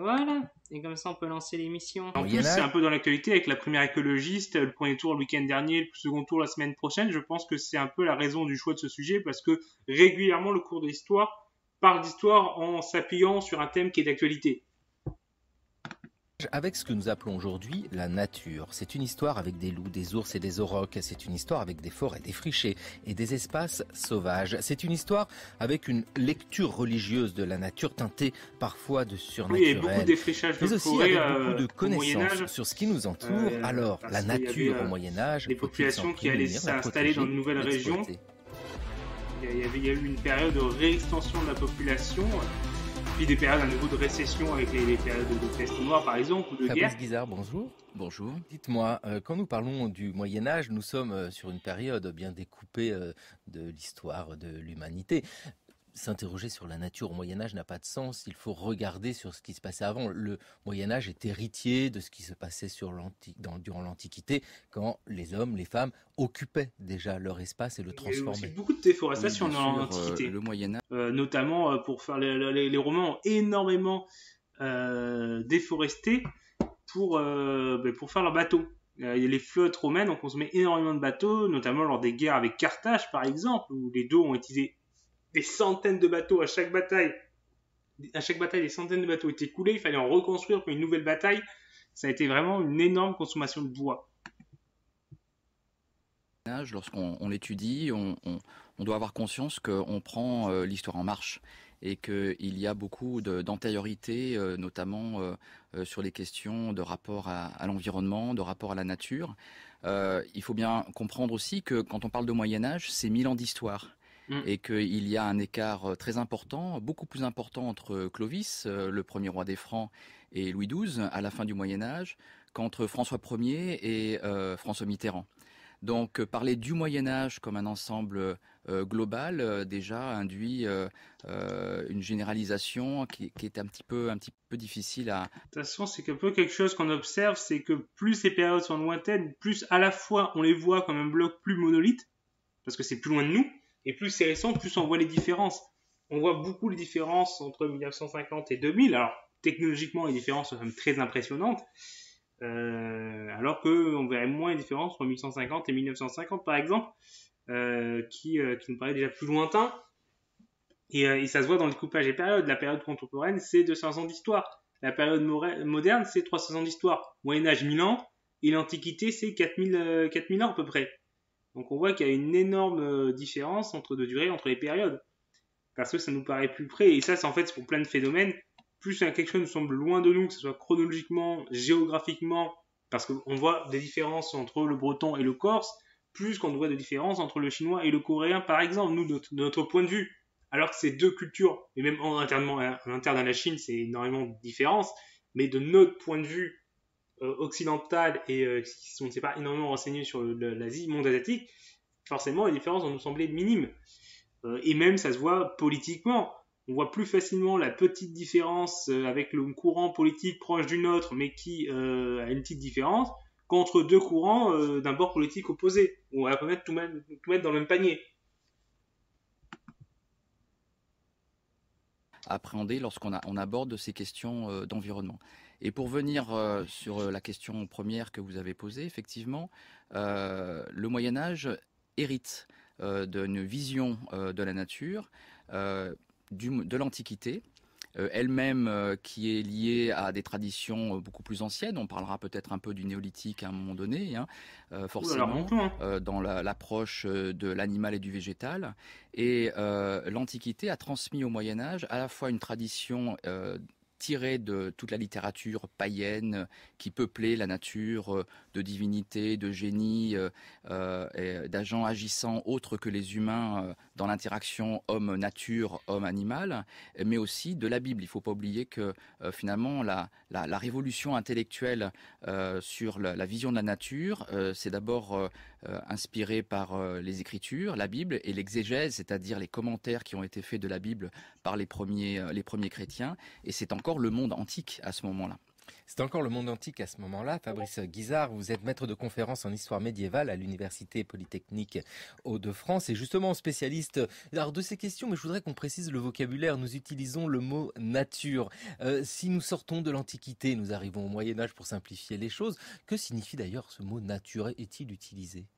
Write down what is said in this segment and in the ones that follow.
Voilà. Et comme ça, on peut lancer l'émission. En plus, c'est un peu dans l'actualité avec la première écologiste, le premier tour le week-end dernier, le second tour la semaine prochaine. Je pense que c'est un peu la raison du choix de ce sujet parce que régulièrement, le cours de l'histoire parle d'histoire en s'appuyant sur un thème qui est d'actualité. Avec ce que nous appelons aujourd'hui la nature, c'est une histoire avec des loups, des ours et des aurochs, c'est une histoire avec des forêts des frichés et des espaces sauvages, c'est une histoire avec une lecture religieuse de la nature teintée parfois de surnaturel, oui, beaucoup de mais aussi euh, beaucoup de connaissances sur ce qui nous entoure. Euh, Alors la nature au euh, Moyen Âge, les populations qui allaient s'installer dans de nouvelles régions, il y, avait, il y a eu une période de réextension de la population des périodes à nouveau de récession avec les, périodes de, crise noire, par exemple, ou de Fabrice Guizard, bonjour. Bonjour. Dites-moi, euh, quand nous parlons du Moyen Âge, nous sommes euh, sur une période bien découpée euh, de l'histoire de l'humanité s'interroger sur la nature au Moyen Âge n'a pas de sens. Il faut regarder sur ce qui se passait avant. Le Moyen Âge est héritier de ce qui se passait sur dans, durant l'Antiquité, quand les hommes, les femmes occupaient déjà leur espace et le transformaient. Il y a eu beaucoup de déforestation dans l'Antiquité. Euh, le Moyen Âge, euh, notamment euh, pour faire les, les, Romains ont énormément déforesté pour ben, pour faire leurs bateaux. Il y a les flottes romaines ont consommé énormément de bateaux, notamment lors des guerres avec Carthage par exemple, où les dos ont été des centaines de bateaux à chaque bataille. À chaque bataille, des centaines de bateaux étaient coulés. Il fallait en reconstruire pour une nouvelle bataille. Ça a été vraiment une énorme consommation de bois. Lorsqu'on l'étudie, on, doit avoir conscience qu'on prend euh, l'histoire en marche et qu'il y a beaucoup d'antériorité, euh, notamment euh, sur les questions de rapport à, à l'environnement, de rapport à la nature. il faut bien comprendre aussi que quand on parle de Moyen Âge, c'est mille ans d'histoire. Mm. et qu'il y a un écart euh, très important, beaucoup plus important entre euh, Clovis, euh, le premier roi des Francs, et Louis XII à la fin du Moyen Âge, qu'entre François Ier et François Mitterrand. Donc parler du Moyen Âge comme un ensemble global déjà induit une généralisation qui, est un petit peu un petit peu difficile à. De toute façon, c'est un peu quelque chose qu'on observe, c'est que plus ces périodes sont lointaines, plus à la fois on les voit comme un bloc plus monolithe, parce que c'est plus loin de nous, et plus c'est récent, plus on voit les différences. On voit beaucoup les différences entre 1950 et 2000. Alors, technologiquement, les différences sont très impressionnantes. Euh, alors qu'on verrait moins les différences entre 1850 et 1950, par exemple, euh, euh, qui, nous paraît déjà plus lointain. Et, euh, ça se voit dans le coupage des périodes. La période contemporaine, c'est 200 ans d'histoire. La période moderne, c'est 300 ans d'histoire. Moyen-Âge, 1000 ans. Et l'Antiquité, c'est 4000, 4000 ans à peu près. Donc on voit qu'il y a une énorme euh, différence entre de durée, entre les périodes. Parce que ça nous paraît plus près. Et ça, c'est en fait pour plein de phénomènes. Plus quelque chose nous semble loin de nous, que ce soit chronologiquement, géographiquement, parce qu'on voit des différences entre le breton et le corse, plus qu'on voit des différences entre le chinois et le coréen, par exemple, nous, de notre, point de vue. Alors que ces deux cultures, et même en internement en interne à la Chine, c'est énormément de différences, mais de notre point de vue, euh, occidentales et euh, qui ne sont pas énormément renseignés sur l'Asie, monde asiatique, forcément les différences vont nous sembler minimes. Euh, et même ça se voit politiquement. On voit plus facilement la petite différence avec le courant politique proche du nôtre, mais qui a une petite différence, contre deux courants d'un bord politique opposé. On va peut-être tout, même, mettre dans le même panier. appréhender lorsqu'on aborde ces questions d'environnement. Et pour venir euh, sur euh, la question première que vous avez posée, effectivement, euh, le Moyen Âge hérite d'une vision de la nature, de l'Antiquité, elle-même qui est liée à des traditions beaucoup plus anciennes. On parlera peut-être un peu du néolithique à un moment donné, hein, forcément, hein. dans l'approche de l'animal et du végétal. Et l'Antiquité a transmis au Moyen Âge à la fois une tradition tiré de toute la littérature païenne euh, qui peuplait la nature euh, de divinités, de génies, euh, d'agents agissant autres que les humains dans l'interaction homme-nature, homme-animal, mais aussi de la Bible. Il ne faut pas oublier que finalement la, révolution intellectuelle sur la, vision de la nature, c'est d'abord euh, inspiré par euh, les Écritures, la Bible et l'exégèse, c'est-à-dire les commentaires qui ont été faits de la Bible par les premiers euh, les premiers chrétiens. Et c'est encore le monde antique à ce moment-là. C'est encore le monde antique à ce moment-là. Fabrice Guizard, vous êtes maître de conférence en histoire médiévale à l'Université Polytechnique Hauts-de-France et justement spécialiste de ces questions, mais je voudrais qu'on précise le vocabulaire. Nous utilisons le mot nature. Euh, si nous sortons de l'Antiquité, nous arrivons au Moyen Âge pour simplifier les choses. Que signifie d'ailleurs ce mot nature Est-il utilisé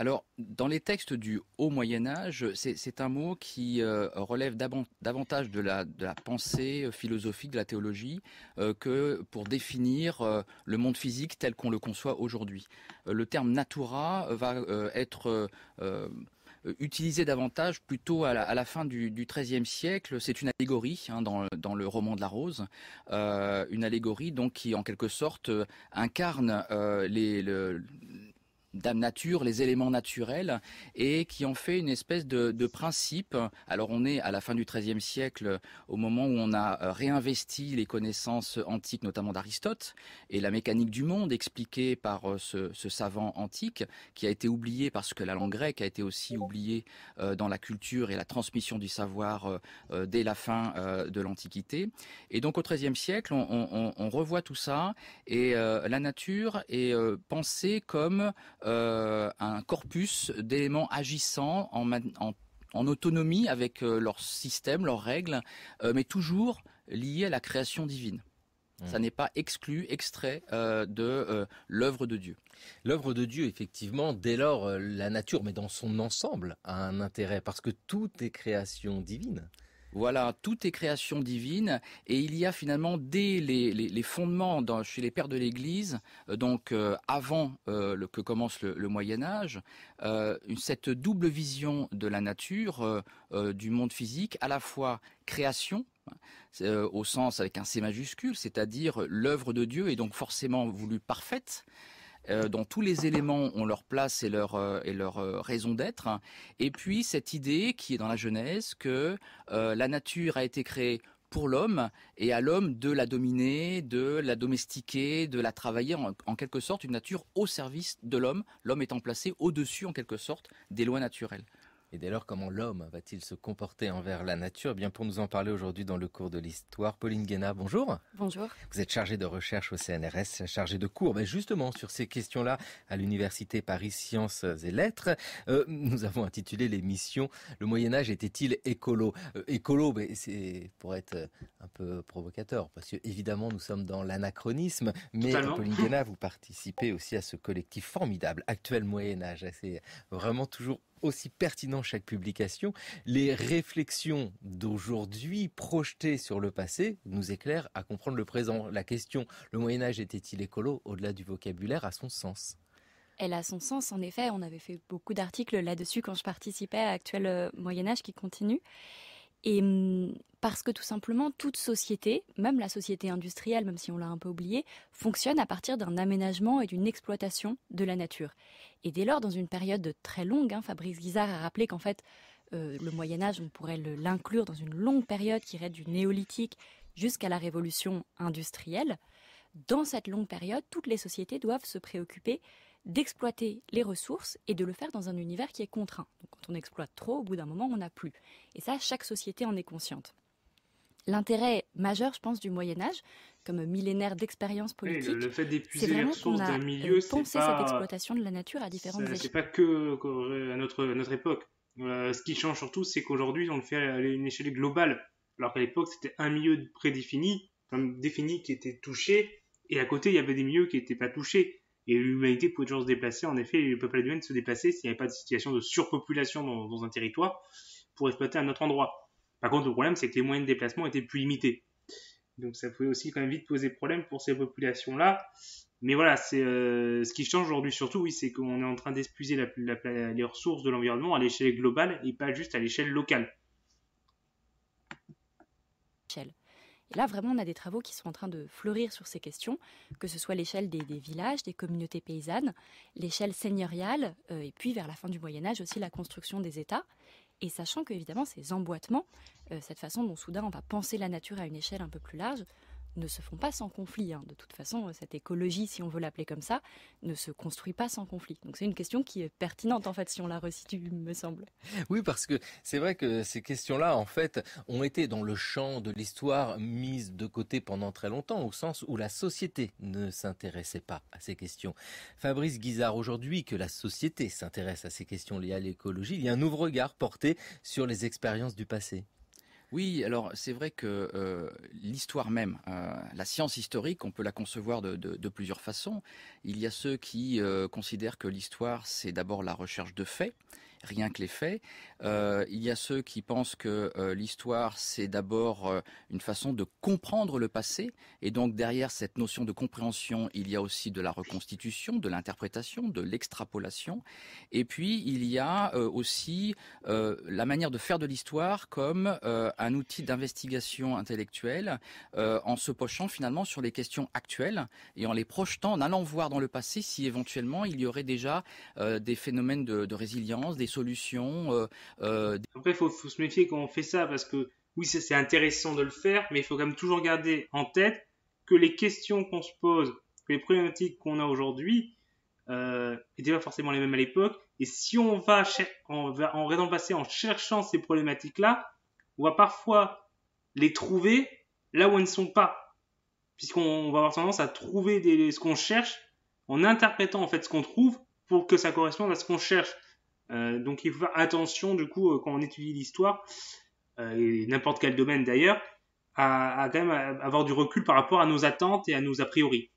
alors, dans les textes du Haut Moyen Âge, c'est un mot qui euh, relève davantage de la, pensée euh, philosophique, de la théologie, euh, que pour définir le monde physique tel qu'on le conçoit aujourd'hui. le terme natura va être utilisé davantage plutôt à la, fin du, XIIIe siècle. C'est une allégorie hein, dans, le roman de la Rose, une allégorie donc qui en quelque sorte incarne les, Dame Nature, les éléments naturels, et qui en fait une espèce de, principe. Alors on est à la fin du XIIIe siècle, au moment où on a euh, réinvesti les connaissances antiques, notamment d'Aristote, et la mécanique du monde expliquée par euh, ce, savant antique, qui a été oublié parce que la langue grecque a été aussi oubliée euh, dans la culture et la transmission du savoir dès la fin de l'Antiquité. Et donc au XIIIe siècle, on, revoit tout ça, et la nature est pensée comme euh, un corpus d'éléments agissant en, autonomie avec euh, leur système, leurs règles, euh, mais toujours liés à la création divine. Ça n'est pas exclu, extrait de l'œuvre de Dieu. L'œuvre de Dieu, effectivement, dès lors, la nature, mais dans son ensemble, a un intérêt parce que tout est création divine. Voilà, tout est création divine et il y a finalement dès les, fondements chez les pères de l'Église, euh, donc euh, avant euh, que commence le, le Moyen Âge, cette double vision de la nature, du monde physique, à la fois création, au sens avec un C majuscule, c'est-à-dire l'œuvre de Dieu est donc forcément voulue parfaite, euh, dont tous les éléments ont leur place et leur euh, euh, raison d'être. Et puis cette idée qui est dans la Genèse que la nature a été créée pour l'homme et à l'homme de la dominer, de la domestiquer, de la travailler en quelque sorte une nature au service de l'homme, l'homme étant placé au-dessus en quelque sorte des lois naturelles. Et dès lors, comment l'homme va-t-il se comporter envers la nature eh Bien pour nous en parler aujourd'hui dans le cours de l'histoire, Pauline Guéna, bonjour. Bonjour. Vous êtes chargée de recherche au CNRS, chargée de cours, mais justement sur ces questions-là à l'université Paris Sciences et Lettres. Euh, nous avons intitulé l'émission Le Moyen Âge était-il écolo euh, Écolo, c'est pour être euh, un peu provocateur, parce que évidemment nous sommes dans l'anachronisme, mais Pauline Guéna, vous participez aussi à ce collectif formidable, Actuel Moyen Âge. C'est vraiment toujours aussi pertinent chaque publication, les réflexions d'aujourd'hui projetées sur le passé nous éclairent à comprendre le présent. La question le Moyen Âge était-il écolo au-delà du vocabulaire a son sens elle a son sens. En effet, on avait fait beaucoup d'articles là-dessus quand je participais à Actuel euh, Moyen Âge qui continue. Et mm, parce que tout simplement, toute société, même la société industrielle, même si on l'a un peu oublié, fonctionne à partir d'un aménagement et d'une exploitation de la nature. Et dès lors, dans une période très longue, hein, Fabrice Guizard a rappelé qu'en fait, euh, le Moyen Âge, on pourrait l'inclure dans une longue période qui irait du néolithique jusqu'à la révolution industrielle. Dans cette longue période, toutes les sociétés doivent se préoccuper d'exploiter les ressources et de le faire dans un univers qui est contraint. quand on exploite trop, au bout d'un moment, on n'a plus. Et ça, chaque société en est consciente. L'intérêt majeur, je pense, du Moyen Âge, comme millénaire d'expérience politique, c'est le fait a euh, cette exploitation de la nature à différentes échelles. C'est pas que, à notre, notre époque. Euh, ce qui change surtout, c'est qu'aujourd'hui, on le fait à une échelle globale. Alors qu'à l'époque, c'était un milieu prédéfini, un défini qui était touché, et à côté, il y avait des milieux qui n'étaient pas touchés et l'humanité pouvait toujours se déplacer. En effet, les peuples humains se déplaçaient s'il n'y avait pas de situation de surpopulation dans, un territoire pour exploiter un autre endroit. Par contre, le problème, c'est que les moyens de déplacement étaient plus limités. Donc ça pouvait aussi quand même vite poser problème pour ces populations-là. Mais voilà, c'est euh, ce qui change aujourd'hui surtout, oui, c'est qu'on est en train la les ressources de l'environnement à l'échelle globale et pas juste à l'échelle locale. Et là, vraiment, on a des travaux qui sont en train de fleurir sur ces questions, que ce soit l'échelle des, villages, des communautés paysannes, l'échelle seigneuriale, euh, et puis vers la fin du Moyen Âge aussi la construction des États. Et sachant qu'évidemment, ces emboîtements, euh, cette façon dont soudain on va penser la nature à une échelle un peu plus large, ne se font pas sans conflit. Hein. De toute façon, cette écologie, si on veut l'appeler comme ça, ne se construit pas sans conflit. Donc c'est une question qui est pertinente, en fait, si on la resitue, me semble. Oui, parce que c'est vrai que ces questions-là, en fait, ont été dans le champ de l'histoire mises de côté pendant très longtemps, au sens où la société ne s'intéressait pas à ces questions. Fabrice Guizard, aujourd'hui que la société s'intéresse à ces questions liées à l'écologie, il y a un nouveau regard porté sur les expériences du passé. Oui, alors c'est vrai que euh, l'histoire même, euh, la science historique, on peut la concevoir de, plusieurs façons. Il y a ceux qui euh, considèrent que l'histoire, c'est d'abord la recherche de faits, rien que les faits. Euh, il y a ceux qui pensent que euh, l'histoire, c'est d'abord euh, une façon de comprendre le passé, et donc derrière cette notion de compréhension, il y a aussi de la reconstitution, de l'interprétation, de l'extrapolation, et puis il y a aussi la manière de faire de l'histoire comme un outil d'investigation intellectuelle, en se pochant finalement sur les questions actuelles et en les projetant, en allant voir dans le passé si éventuellement il y aurait déjà des phénomènes de, de résilience, des solutions. Euh, euh, Après, il faut, se méfier quand on fait ça, parce que oui, c'est intéressant de le faire, mais il faut quand même toujours garder en tête que les questions qu'on se pose, que les problématiques qu'on a aujourd'hui, euh, n'étaient pas forcément les mêmes à l'époque. Et si on va, en raison passé en cherchant ces problématiques-là, on va parfois les trouver là où elles ne sont pas. Puisqu'on va avoir tendance à trouver des, ce qu'on cherche en interprétant en fait ce qu'on trouve pour que ça corresponde à ce qu'on cherche. Euh, donc il faut faire attention du coup euh, quand on étudie l'histoire euh, et n'importe quel domaine d'ailleurs à, à, quand même avoir du recul par rapport à nos attentes et à nos a priori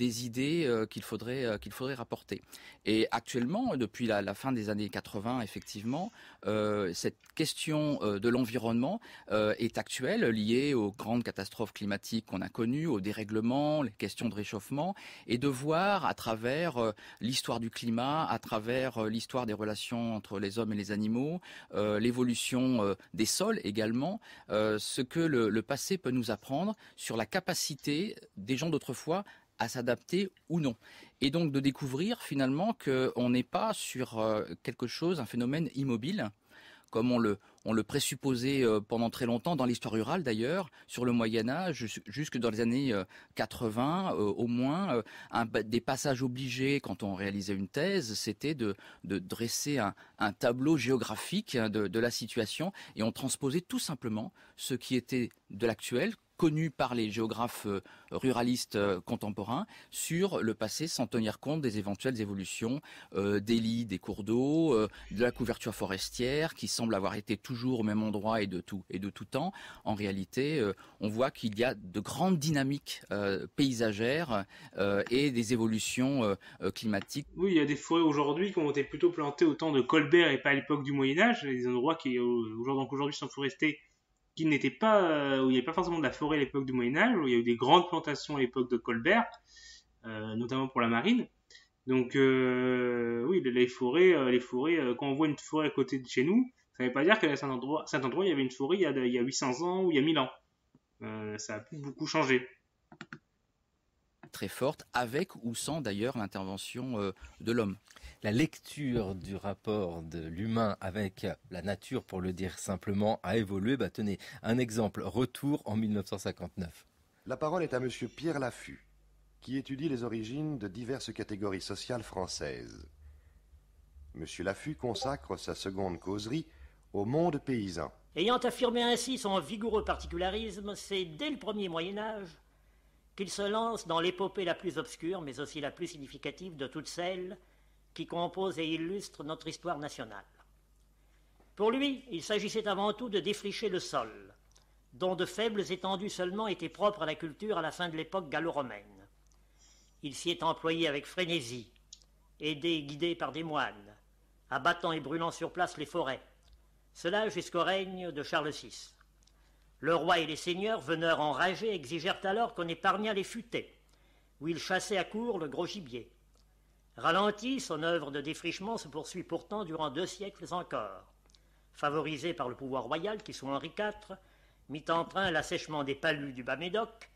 des idées euh, qu'il faudrait euh, qu'il faudrait rapporter. Et actuellement, depuis la, fin des années 80, effectivement, euh, cette question de l'environnement est actuelle, liée aux grandes catastrophes climatiques qu'on a connues, aux dérèglements, les questions de réchauffement, et de voir à travers l'histoire du climat, à travers l'histoire des relations entre les hommes et les animaux, l'évolution des sols également, ce que le passé peut nous apprendre sur la capacité des gens d'autrefois à s'adapter ou non. Et donc de découvrir finalement qu'on n'est pas sur euh, quelque chose, un phénomène immobile, comme on le, on le présupposait euh, pendant très longtemps dans l'histoire rurale d'ailleurs, sur le Moyen Âge, jusque dans les années 80 euh, au moins, un, des passages obligés quand on réalisait une thèse, c'était de, dresser un, tableau géographique hein, de, de la situation et on transposait tout simplement ce qui était de l'actuel connue par les géographes euh, ruralistes euh, contemporains sur le passé sans tenir compte des éventuelles évolutions euh, des lits, des cours d'eau, de la couverture forestière qui semble avoir été toujours au même endroit et de tout et de tout temps. En réalité, on voit qu'il y a de grandes dynamiques paysagères et des évolutions climatiques. Oui, il y a des forêts aujourd'hui qui ont été plutôt plantées au temps de Colbert et pas à l'époque du Moyen Âge, des endroits qui aujourd'hui sont forestés qui n'était pas, euh, où il n'y avait pas forcément de la forêt à l'époque du Moyen-Âge, où il y a eu des grandes plantations à l'époque de Colbert, euh, notamment pour la marine. Donc, euh, oui, les forêts, les forêts quand on voit une forêt à côté de chez nous, ça ne veut pas dire qu'à cet endroit, cet endroit, il y avait une forêt il y a, 800 ans ou il y a 1000 ans. ça a beaucoup changé. Très forte, avec ou sans d'ailleurs l'intervention de l'homme la lecture du rapport de l'humain avec la nature, pour le dire simplement, a évolué. Bah, tenez, un exemple, retour en 1959. La parole est à Monsieur Pierre Laffu, qui étudie les origines de diverses catégories sociales françaises. M. Laffu consacre sa seconde causerie au monde paysan. Ayant affirmé ainsi son vigoureux particularisme, c'est dès le premier Moyen Âge qu'il se lance dans l'épopée la plus obscure, mais aussi la plus significative de toutes celles qui compose et illustre notre histoire nationale. Pour lui, il s'agissait avant tout de défricher le sol, dont de faibles étendues seulement étaient propres à la culture à la fin de l'époque gallo-romaine. Il s'y est employé avec frénésie, aidé et guidé par des moines, abattant et brûlant sur place les forêts, cela jusqu'au règne de Charles VI. Le roi et les seigneurs, veneurs enragés, exigèrent alors qu'on épargnât les futaies, où ils chassaient à court le gros gibier. Ralenti, son œuvre de défrichement se poursuit pourtant durant deux siècles encore. Favorisé par le pouvoir royal qui sous Henri IV mit en train l'assèchement des palus du Bas-Médoc,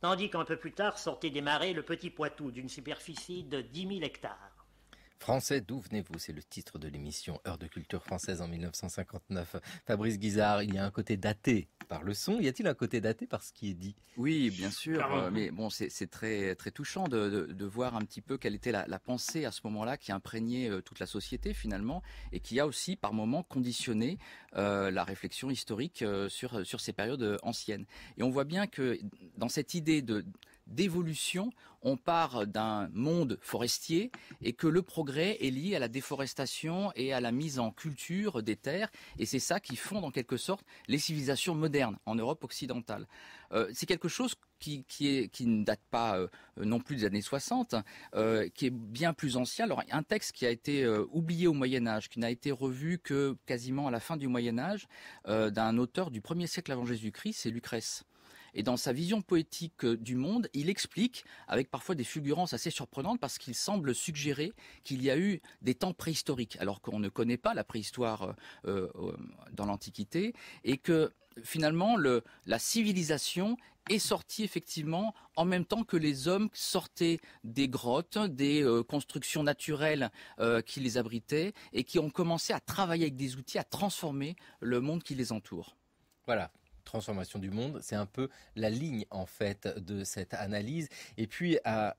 tandis qu'un peu plus tard sortait des marais le Petit Poitou d'une superficie de 10 000 hectares. Français, d'où venez-vous C'est le titre de l'émission Heure de culture française en 1959. Fabrice Guizard, il y a un côté daté par le son. Y a-t-il un côté daté par ce qui est dit Oui, bien sûr. Euh, mais bon, c'est très très touchant de, voir un petit peu quelle était la, pensée à ce moment-là qui imprégnait euh, toute la société finalement et qui a aussi par moments conditionné euh, la réflexion historique sur sur ces périodes anciennes. Et on voit bien que dans cette idée de d'évolution, on part d'un monde forestier et que le progrès est lié à la déforestation et à la mise en culture des terres. Et c'est ça qui fonde en quelque sorte les civilisations modernes en Europe occidentale. Euh, c'est quelque chose qui, ne date pas euh, non plus des années 60, euh, qui est bien plus ancien. Alors un texte qui a été oublié au Moyen Âge, qui n'a été revu que quasiment à la fin du Moyen Âge, d'un auteur du 1er siècle avant Jésus-Christ, c'est Lucrèce. Et dans sa vision poétique euh, du monde, il explique, avec parfois des fulgurances assez surprenantes, parce qu'il semble suggérer qu'il y a eu des temps préhistoriques, alors qu'on ne connaît pas la préhistoire euh, euh, dans l'Antiquité, et que finalement la civilisation est sortie effectivement en même temps que les hommes sortaient des grottes, des constructions naturelles qui les abritaient et qui ont commencé à travailler avec des outils, à transformer le monde qui les entoure. Voilà, transformation du monde. C'est un peu la ligne en fait de cette analyse. Et puis à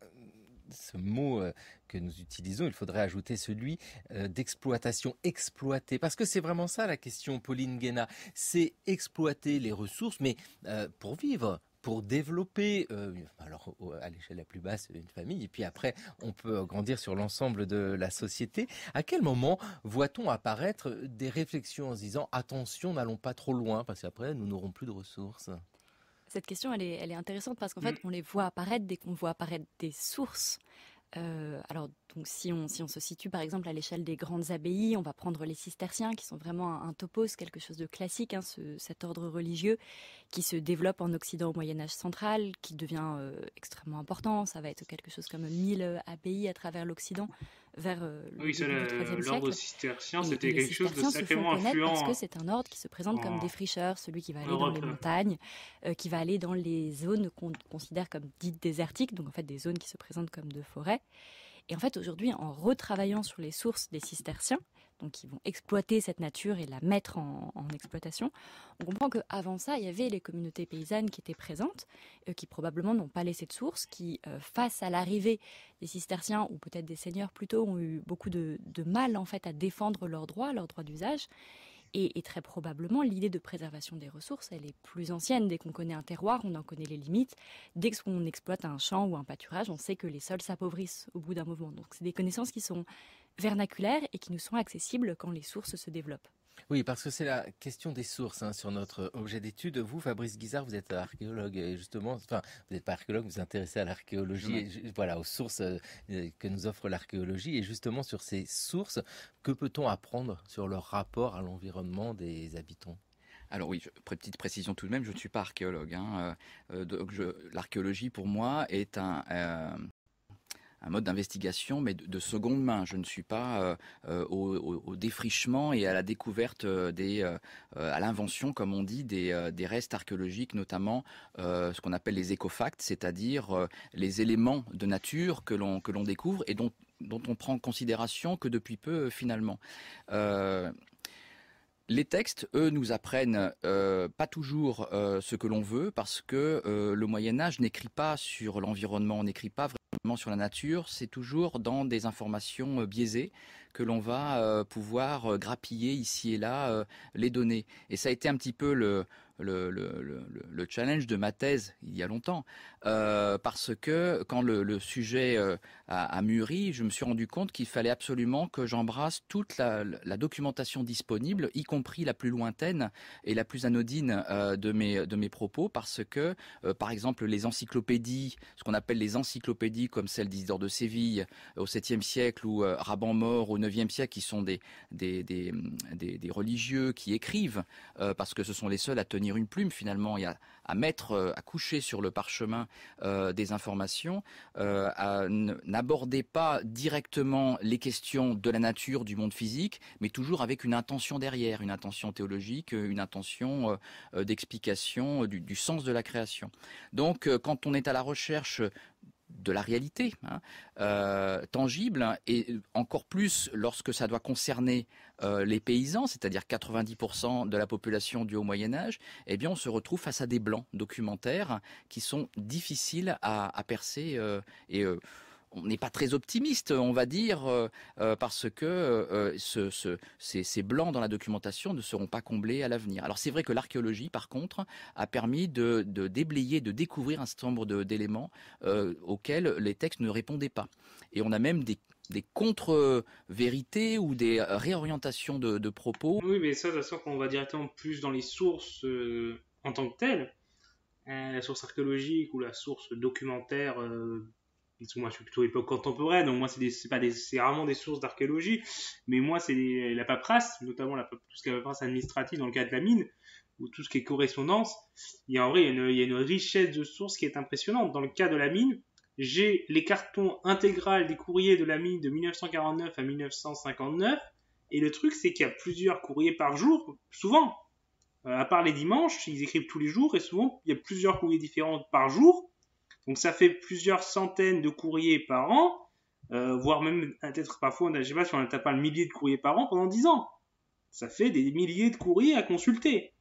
ce mot euh, que nous utilisons, il faudrait ajouter celui euh, d'exploitation exploiter. Parce que c'est vraiment ça la question, Pauline Guéna. C'est exploiter les ressources, mais euh, pour vivre pour développer, euh, alors à l'échelle la plus basse, une famille, et puis après, on peut euh, grandir sur l'ensemble de la société. À quel moment voit-on apparaître des réflexions en se disant attention, n'allons pas trop loin, parce qu'après, nous n'aurons plus de ressources Cette question, elle est, intéressante parce qu'en mm. fait, on les voit apparaître dès qu'on voit apparaître des sources. Euh, alors donc si on si on se situe par exemple à l'échelle des grandes abbayes, on va prendre les cisterciens qui sont vraiment un, topos, quelque chose de classique, hein, cet ordre religieux qui se développe en Occident au Moyen Âge central, qui devient euh, extrêmement important. Ça va être quelque chose comme 1000 euh, abbayes à travers l'Occident vers euh, le oui, l'ordre cistercien, c'était quelque chose de sacrément influent. Parce que c'est un ordre qui se présente comme des fricheurs, celui qui va aller dans les euh. montagnes, qui va aller dans les zones qu'on considère comme dites désertiques, donc en fait des zones qui se présentent comme de forêts. Et en fait, aujourd'hui, en retravaillant sur les sources des cisterciens, donc qui vont exploiter cette nature et la mettre en, exploitation, on comprend qu'avant ça, il y avait les communautés paysannes qui étaient présentes, euh, qui probablement n'ont pas laissé de source, qui, euh, face à l'arrivée des cisterciens, ou peut-être des seigneurs plutôt, ont eu beaucoup de, mal en fait à défendre leurs droits, leurs droits d'usage. Et, et, très probablement, l'idée de préservation des ressources, elle est plus ancienne. Dès qu'on connaît un terroir, on en connaît les limites. Dès qu'on exploite un champ ou un pâturage, on sait que les sols s'appauvrissent au bout d'un moment. Donc, c'est des connaissances qui sont vernaculaires et qui nous sont accessibles quand les sources se développent. Oui, parce que c'est la question des sources hein, sur notre objet d'étude. Vous, Fabrice Guizard, vous êtes archéologue et justement, enfin, vous n'êtes pas archéologue, vous vous intéressez à l'archéologie, voilà, aux sources euh, euh, que nous offre l'archéologie et justement sur ces sources, que peut-on apprendre sur leur rapport à l'environnement des habitants alors oui, je, petite précision tout de même, je ne suis pas archéologue. Hein, euh, l'archéologie pour moi est un, un mode d'investigation, mais de, seconde main. Je ne suis pas euh, euh, au, défrichement et à la découverte euh, des, à l'invention, comme on dit, des, restes archéologiques, notamment ce qu'on appelle les écofacts, c'est-à-dire les éléments de nature que l'on que l'on découvre et dont dont on prend considération que depuis peu finalement. Les textes, eux, nous apprennent pas toujours ce que l'on veut parce que le Moyen Âge n'écrit pas sur l'environnement, n'écrit pas vraiment sur la nature, c'est toujours dans des informations euh, biaisées que l'on va euh, pouvoir euh, grappiller ici et là les données. Et ça a été un petit peu le, le, challenge de ma thèse il y a longtemps, euh, parce que quand le, sujet euh, a, mûri, je me suis rendu compte qu'il fallait absolument que j'embrasse toute la, documentation disponible, y compris la plus lointaine et la plus anodine euh, de, mes, de mes propos, parce que, par exemple, les encyclopédies, ce qu'on appelle les encyclopédies comme celle d'Isidore de Séville au 7e siècle ou Raban Mort au 9e siècle, qui sont des, des, des, des religieux qui écrivent, parce que ce sont les seuls à tenir une plume finalement et à, mettre, euh, à coucher sur le parchemin euh, des informations. Euh, n'aborder pas directement les questions de la nature, du monde physique, mais toujours avec une intention derrière, une intention théologique, euh, une intention d'explication du, sens de la création. Donc, quand on est à la recherche de la réalité hein, tangible et encore plus lorsque ça doit concerner euh, les paysans, c'est-à-dire 90% de la population du Haut Moyen Âge, eh bien on se retrouve face à des blancs documentaires qui sont difficiles à, percer euh, et euh, on n'est pas très optimiste, on va dire, parce que ces, blancs dans la documentation ne seront pas comblés à l'avenir. Alors c'est vrai que l'archéologie, par contre, a permis de, de, déblayer, de découvrir un certain nombre d'éléments auxquels les textes ne répondaient pas. Et on a même des des contre-vérités ou des euh, réorientations de, propos. Oui, mais ça, ça sort qu'on va directement plus dans les sources euh, en tant que telles, euh, la source archéologique ou la source documentaire. Euh, moi, je suis plutôt époque contemporaine, donc moi, c'est pas des, rarement des sources d'archéologie, mais moi, c'est la paperasse, notamment la, tout ce qui est paperasse administrative dans le cas de la mine, ou tout ce qui est correspondance. Il y a en vrai, il il y a une richesse de sources qui est impressionnante. Dans le cas de la mine, j'ai les cartons intégrales des courriers de la mine de 1949 à 1959. Et le truc, c'est qu'il y a plusieurs courriers par jour, souvent. Euh, à part les dimanches, ils écrivent tous les jours et souvent, il y a plusieurs courriers différents par jour. Donc ça fait plusieurs centaines de courriers par an, euh, voire même peut-être parfois, je ne sais pas si on n'a pas le millier de courriers par an pendant 10 ans. Ça fait des milliers de courriers à consulter.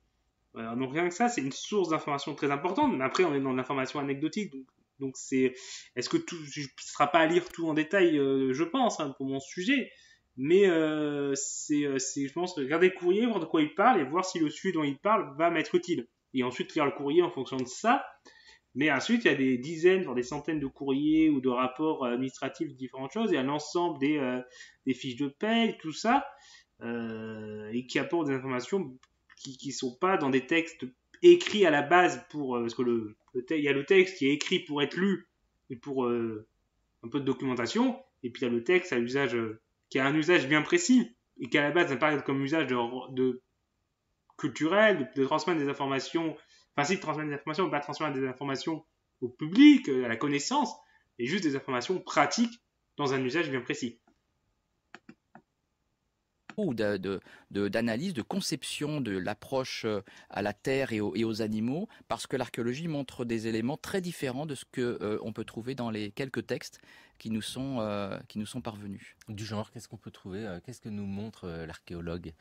donc rien que ça, c'est une source d'information très importante. Mais après, on est dans l'information anecdotique, donc donc c'est, est-ce que tout, ne sera pas à lire tout en détail, euh, je pense, hein, pour mon sujet, mais euh, euh, c'est, je pense, regarder le courrier, voir de quoi il parle et voir si le sujet dont il parle va m'être utile. Et ensuite lire le courrier en fonction de ça. Mais ensuite, il y a des dizaines, voire des centaines de courriers ou de rapports euh, administratifs différentes choses. Il y a l'ensemble des, des, fiches de paie tout ça, et qui apportent des informations qui ne sont pas dans des textes écrits à la base pour... parce que le, il y a le texte qui est écrit pour être lu et pour euh, un peu de documentation, et puis il y a le texte à usage, euh, qui a un usage bien précis, et qui à la base apparaît comme usage de, culturel, de, transmettre des informations, enfin si de transmettre des informations, pas transmettre des informations au public, euh, à la connaissance, et juste des informations pratiques dans un usage bien précis ou d'analyse, de, de, conception de l'approche euh, à la terre et aux, animaux, parce que l'archéologie montre des éléments très différents de ce qu'on euh, peut trouver dans les quelques textes qui nous sont, euh, qui nous sont parvenus. Du genre, qu'est-ce qu'on peut trouver Qu'est-ce que nous montre l'archéologue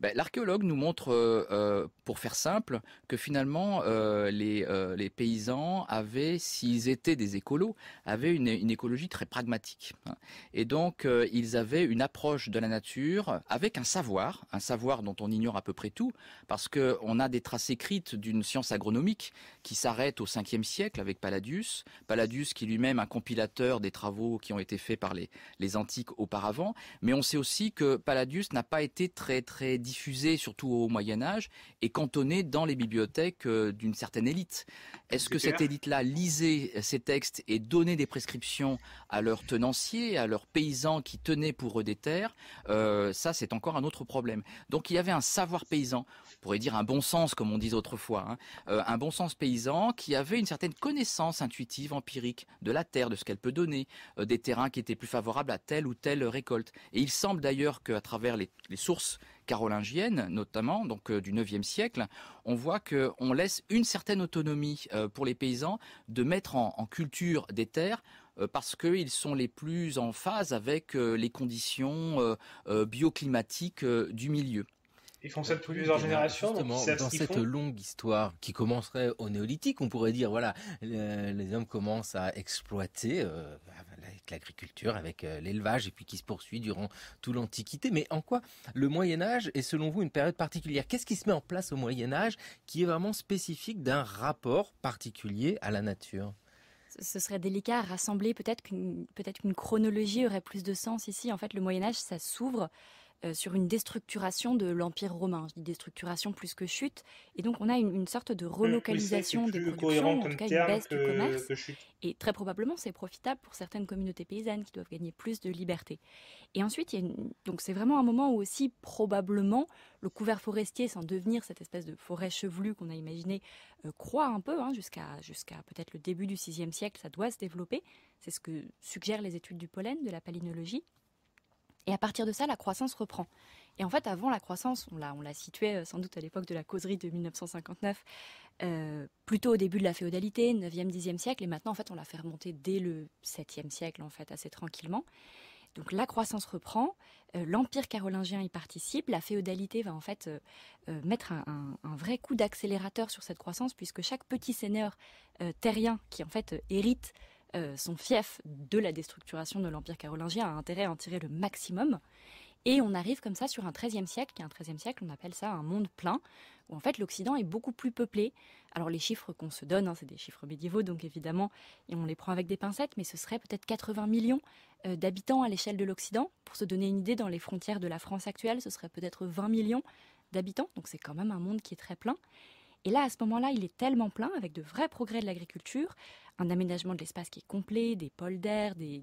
ben, l'archéologue nous montre, euh, euh, pour faire simple, que finalement euh, les, paysans avaient, s'ils étaient des écolos, avaient une, écologie très pragmatique. Hein. Et donc ils avaient une approche de la nature avec un savoir, un savoir dont on ignore à peu près tout, parce qu'on a des traces écrites d'une science agronomique qui s'arrête au 5e siècle avec Palladius, Palladius qui lui-même un compilateur des travaux qui ont été faits par les, les antiques auparavant, mais on sait aussi que Palladius n'a pas été très très diffusée, surtout au Moyen Âge, et cantonnée dans les bibliothèques euh, d'une certaine élite. Est-ce que cette élite-là lisait ces textes et donnait des prescriptions à leurs tenanciers, à leurs paysans qui tenaient pour eux des terres euh, Ça, c'est encore un autre problème. Donc il y avait un savoir paysan, on pourrait dire un bon sens, comme on disait autrefois, hein, euh, un bon sens paysan qui avait une certaine connaissance intuitive, empirique de la terre, de ce qu'elle peut donner, des terrains qui étaient plus favorables à telle ou telle récolte. Et il semble d'ailleurs qu'à travers les, les sources carolingienne notamment, donc euh, du 9 siècle, on voit qu'on laisse une certaine autonomie euh, pour les paysans de mettre en culture des terres euh, parce qu'ils sont les plus en phase avec les conditions bioclimatiques du milieu. Ils font ça depuis plusieurs ben, générations. dans cette longue histoire qui commencerait au néolithique, on pourrait dire voilà, les hommes commencent à exploiter euh, avec l'agriculture, avec euh, l'élevage, et puis qui se poursuit durant tout l'Antiquité. Mais en quoi le Moyen Âge est selon vous une période particulière Qu'est-ce qui se met en place au Moyen Âge qui est vraiment spécifique d'un rapport particulier à la nature ce serait délicat à rassembler. Peut-être peut-être qu'une chronologie aurait plus de sens ici. En fait, le Moyen Âge, ça s'ouvre euh, sur une déstructuration de l'Empire romain. Je dis déstructuration plus que chute. Et donc, on a une, sorte de relocalisation des productions, en tout cas une baisse du commerce. Et très probablement, c'est profitable pour certaines communautés paysannes qui doivent gagner plus de liberté. Et ensuite, c'est vraiment un moment où aussi, probablement, le couvert forestier, sans devenir cette espèce de forêt chevelue qu'on a imaginée, euh, croît un peu, hein, jusqu'à jusqu'à peut-être le début du VIe siècle, ça doit se développer. C'est ce que suggèrent les études du pollen, de la palynologie. Et à partir de ça, la croissance reprend. Et en fait, avant la croissance, on l'a, on l'a euh, sans doute à l'époque de la causerie de 1959, euh, plutôt au début de la féodalité, 9e, 10e siècle, et maintenant, en fait, on l'a fait remonter dès le 7e siècle, en fait, assez tranquillement. Donc la croissance reprend, euh, l'empire carolingien y participe, la féodalité va en fait mettre un, un, vrai coup d'accélérateur sur cette croissance puisque chaque petit seigneur terrien qui en fait hérite euh, son fief de la déstructuration de l'Empire carolingien a intérêt à en tirer le maximum. Et on arrive comme ça sur un XIIIe siècle, qui est un XIIIe siècle, on appelle ça un monde plein, où en fait l'Occident est beaucoup plus peuplé. Alors les chiffres qu'on se donne, hein, c'est des chiffres médiévaux, donc évidemment, et on les prend avec des pincettes, mais ce serait peut-être 80 millions euh, d'habitants à l'échelle de l'Occident. Pour se donner une idée, dans les frontières de la France actuelle, ce serait peut-être 20 millions d'habitants, donc c'est quand même un monde qui est très plein. Et là, à ce moment-là, il est tellement plein, avec de vrais progrès de l'agriculture, un aménagement de l'espace qui est complet, des pôles d'air, des,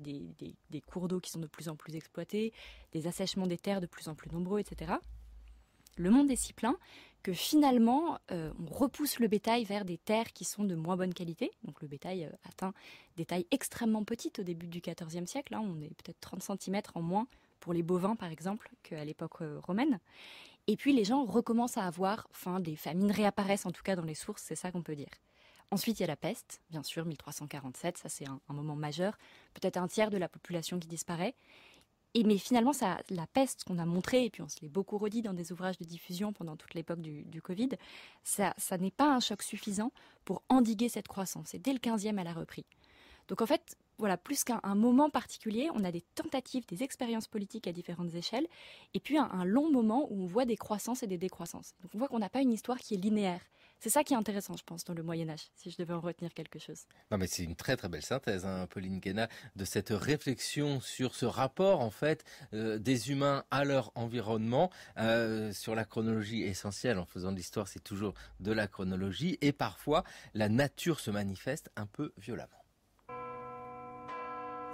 cours d'eau qui sont de plus en plus exploités, des assèchements des terres de plus en plus nombreux, etc. Le monde est si plein que finalement, euh, on repousse le bétail vers des terres qui sont de moins bonne qualité. Donc le bétail euh, atteint des tailles extrêmement petites au début du XIVe siècle. Hein. on est peut-être 30 cm en moins pour les bovins, par exemple, qu'à l'époque euh, romaine. Et puis les gens recommencent à avoir enfin des famines réapparaissent en tout cas dans les sources, c'est ça qu'on peut dire. Ensuite, il y a la peste, bien sûr, 1347, ça c'est un, moment majeur, peut-être un tiers de la population qui disparaît. Et mais finalement, ça, la peste qu'on a montrée, et puis on se l'est beaucoup redit dans des ouvrages de diffusion pendant toute l'époque du, Covid, ça, ça n'est pas un choc suffisant pour endiguer cette croissance. Et dès le 15e, elle a repris. Donc en fait, voilà, plus qu'un moment particulier, on a des tentatives, des expériences politiques à différentes échelles, et puis un, un long moment où on voit des croissances et des décroissances. Donc on voit qu'on n'a pas une histoire qui est linéaire. C'est ça qui est intéressant, je pense, dans le Moyen Âge, si je devais en retenir quelque chose. Non, mais c'est une très très belle synthèse, hein, Pauline Guéna, de cette réflexion sur ce rapport en fait euh, des humains à leur environnement, euh, sur la chronologie essentielle. En faisant de l'histoire, c'est toujours de la chronologie, et parfois la nature se manifeste un peu violemment.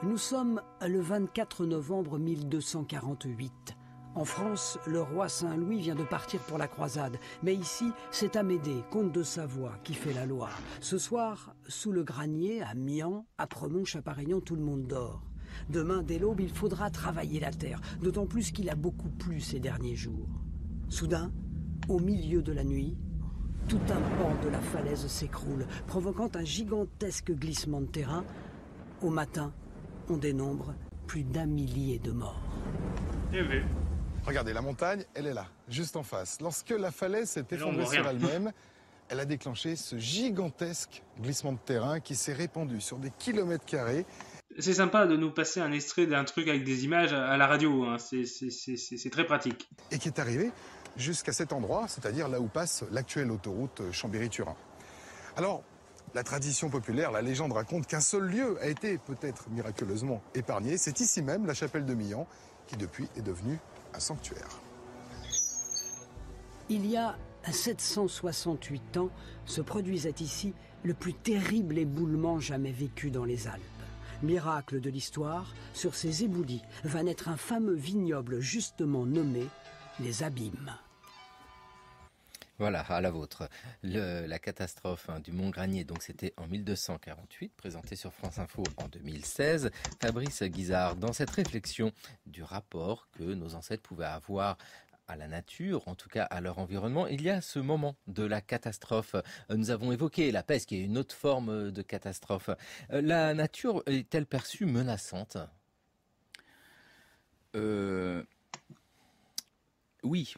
Nous sommes le 24 novembre 1248. En France, le roi Saint-Louis vient de partir pour la croisade, mais ici, c'est Amédée, comte de Savoie, qui fait la loi. Ce soir, sous le granier, à Mian, à à Chaparignan, tout le monde dort. Demain, dès l'aube, il faudra travailler la terre, d'autant plus qu'il a beaucoup plu ces derniers jours. Soudain, au milieu de la nuit, tout un pan de la falaise s'écroule, provoquant un gigantesque glissement de terrain. Au matin, on dénombre plus d'un millier de morts. Eh Regardez, la montagne, elle est là, juste en face. Lorsque la falaise s'est effondrée sur elle-même, elle a déclenché ce gigantesque glissement de terrain qui s'est répandu sur des kilomètres carrés. C'est sympa de nous passer un extrait d'un truc avec des images à la radio, hein. c'est très pratique. Et qui est arrivé jusqu'à cet endroit, c'est-à-dire là où passe l'actuelle autoroute Chambéry-Turin. Alors, la tradition populaire, la légende raconte qu'un seul lieu a été peut-être miraculeusement épargné. C'est ici même la chapelle de Millan, qui depuis est devenue un sanctuaire. Il y a 768 ans se produisait ici le plus terrible éboulement jamais vécu dans les Alpes. Miracle de l'histoire, sur ces éboulis va naître un fameux vignoble justement nommé les Abîmes. Voilà, à la vôtre. la catastrophe hein, du Mont Granier, donc c'était en 1248, présentée sur France Info en 2016. Fabrice Guizard, dans cette réflexion du rapport que nos ancêtres pouvaient avoir à la nature, en tout cas à leur environnement, il y a ce moment de la catastrophe. Nous avons évoqué la peste qui est une autre forme de catastrophe. Euh, la nature est-elle perçue menaçante euh, Oui,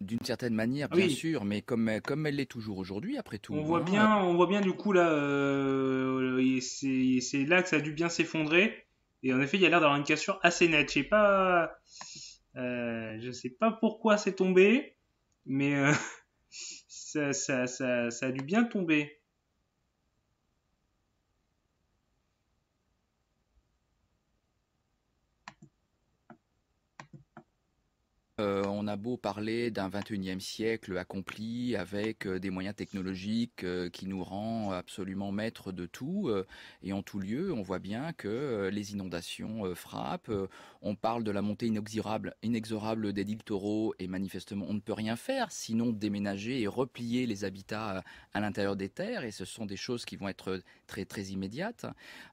d'une certaine manière, ah bien sûr, mais comme, comme elle l'est toujours aujourd'hui, après tout. On hein. voit bien, on voit bien du coup là, euh, c'est là que ça a dû bien s'effondrer. Et en effet, il y a l'air d'avoir une cassure assez nette. Je sais pas, euh, je sais pas pourquoi c'est tombé, mais euh, ça, ça, ça, ça, a dû bien tomber. Euh, on a beau parler d'un 21e siècle accompli avec euh, des moyens technologiques euh, qui nous rend absolument maîtres de tout et en tout lieu, on voit bien que les inondations frappent. on parle de la montée inexorable, inexorable des littoraux et manifestement on ne peut rien faire sinon déménager et replier les habitats à l'intérieur des terres et ce sont des choses qui vont être très très immédiates.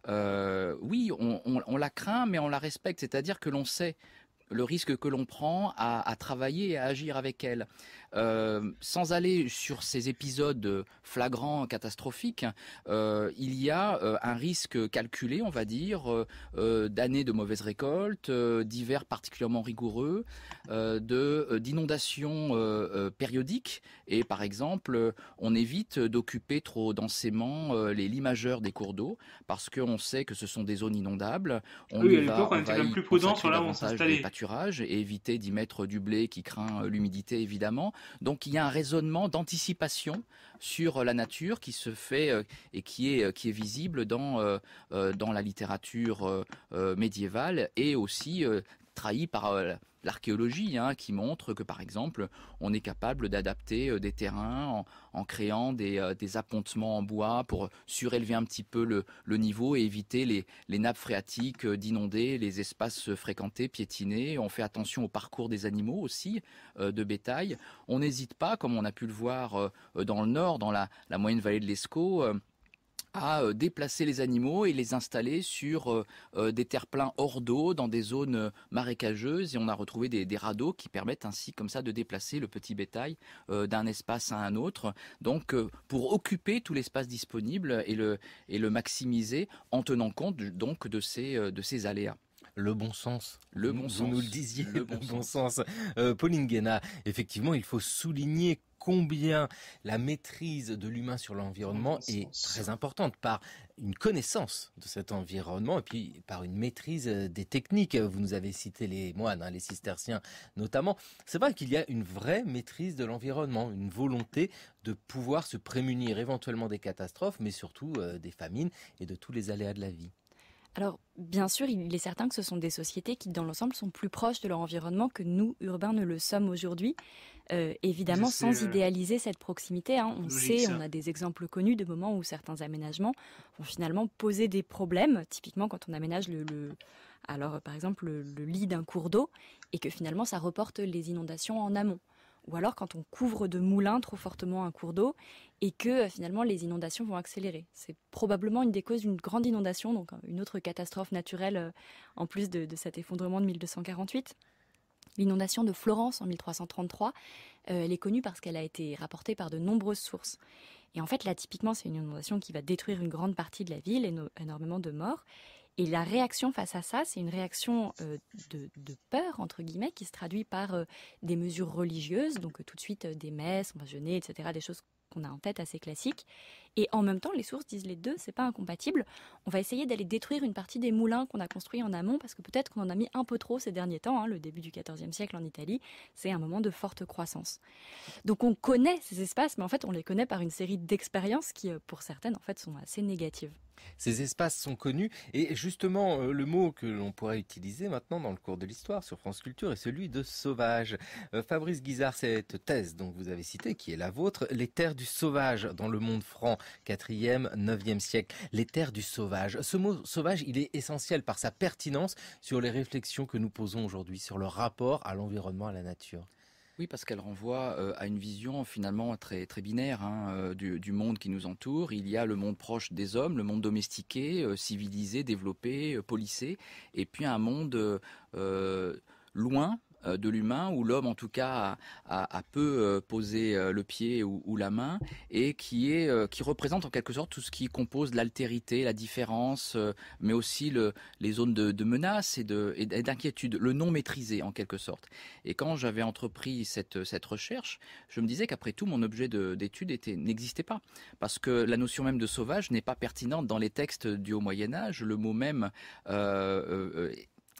oui, on la craint mais on la respecte, c'est-à-dire que l'on sait le risque que l'on prend à, travailler et à agir avec elle. Euh, sans aller sur ces épisodes flagrants, catastrophiques, euh, il y a euh, un risque calculé, on va dire, d'années de mauvaises récoltes, d'hivers particulièrement rigoureux, de d'inondations périodiques. Et par exemple, on évite d'occuper trop densément les lits majeurs des cours d'eau parce qu'on sait que ce sont des zones inondables. oui, à l'époque, on, était même plus prudent sur là où on s'installait et éviter d'y mettre du blé qui craint euh, l'humidité évidemment. Donc il y a un raisonnement d'anticipation sur euh, la nature qui se fait euh, et qui est qui est visible dans dans la littérature médiévale et aussi trahi par euh, l'archéologie, hein, qui montre que par exemple, on est capable d'adapter euh, des terrains en, créant des, euh, des, appontements en bois pour surélever un petit peu le, niveau et éviter les, nappes phréatiques d'inonder les espaces fréquentés, piétinés. On fait attention au parcours des animaux aussi, de bétail. On n'hésite pas, comme on a pu le voir dans le nord, dans la, moyenne vallée de l'Escaut, à euh, déplacer les animaux et les installer sur euh, euh, des terre-pleins hors d'eau, dans des zones marécageuses. Et on a retrouvé des, radeaux qui permettent ainsi, comme ça, de déplacer le petit bétail d'un espace à un autre. Donc, pour occuper tout l'espace disponible et le, maximiser en tenant compte donc de ces aléas le bon sens. Le bon sens. nous le disiez, le bon, sens. Euh, Pauline Guéna, effectivement, il faut souligner combien la maîtrise de l'humain sur l'environnement est très importante par une connaissance de cet environnement et puis par une maîtrise euh, des techniques. Vous nous avez cité les moines, hein, les cisterciens notamment. C'est vrai qu'il y a une vraie maîtrise de l'environnement, une volonté de pouvoir se prémunir éventuellement des catastrophes, mais surtout euh, des famines et de tous les aléas de la vie. Alors, bien sûr, il est certain que ce sont des sociétés qui, dans l'ensemble, sont plus proches de leur environnement que nous, urbains, ne le sommes aujourd'hui. Euh, évidemment, sans euh, idéaliser cette proximité, hein. on sait, on a des exemples connus de moments où certains aménagements ont finalement posé des problèmes. Typiquement, quand on aménage le, alors par exemple le lit d'un cours d'eau et que finalement ça reporte les inondations en amont ou alors quand on couvre de moulins trop fortement un cours d'eau et que euh, finalement les inondations vont accélérer. C'est probablement une des causes d'une grande inondation, donc euh, une autre catastrophe naturelle euh, en plus de, cet effondrement de 1248. L'inondation de Florence en 1333, elle est connue parce qu'elle a été rapportée par de nombreuses sources. Et en fait, là, typiquement, c'est une inondation qui va détruire une grande partie de la ville, et énormément de morts. Et la réaction face à ça, c'est une réaction euh, de, peur, entre guillemets, qui se traduit par euh, des mesures religieuses, donc euh, tout de suite des messes, on va jeûner, etc., des choses qu'on a en tête assez classiques, et en même temps, les sources disent les deux, c'est pas incompatible. On va essayer d'aller détruire une partie des moulins qu'on a construits en amont parce que peut-être qu'on en a mis un peu trop ces derniers temps. Hein, le début du XIVe siècle en Italie, c'est un moment de forte croissance. Donc on connaît ces espaces, mais en fait on les connaît par une série d'expériences qui, euh, pour certaines, en fait, sont assez négatives. Ces espaces sont connus et justement euh, le mot que l'on pourrait utiliser maintenant dans le cours de l'histoire sur France Culture est celui de sauvage. Euh, Fabrice Guizard, cette thèse dont vous avez citée, qui est la vôtre, les terres du sauvage dans le monde franc, 4e, siècle. Les terres du sauvage. Ce mot sauvage, il est essentiel par sa pertinence sur les réflexions que nous posons aujourd'hui sur le rapport à l'environnement, à la nature. Oui, parce qu'elle renvoie euh, à une vision finalement très très binaire hein, euh, du, monde qui nous entoure. Il y a le monde proche des hommes, le monde domestiqué, euh, civilisé, développé, polissé, et puis un monde loin euh, de l'humain, où l'homme en tout cas a, peu euh, posé euh, le pied ou, la main, et qui, est, qui représente en quelque sorte tout ce qui compose l'altérité, la différence, mais aussi le, les zones de, menace et d'inquiétude, le non maîtrisé en quelque sorte. Et quand j'avais entrepris cette, cette recherche, je me disais qu'après tout, mon objet d'étude n'existait pas, parce que la notion même de sauvage n'est pas pertinente dans les textes du Haut Moyen Âge, le mot même...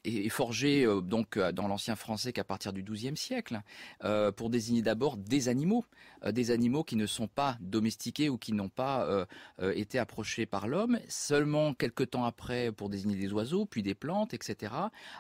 Et forgé euh, donc euh, dans l'ancien français qu'à partir du XIIe siècle euh, pour désigner d'abord des animaux. Euh, des animaux qui ne sont pas domestiqués ou qui n'ont pas euh, euh, été approchés par l'homme, seulement quelques temps après pour désigner des oiseaux, puis des plantes, etc.,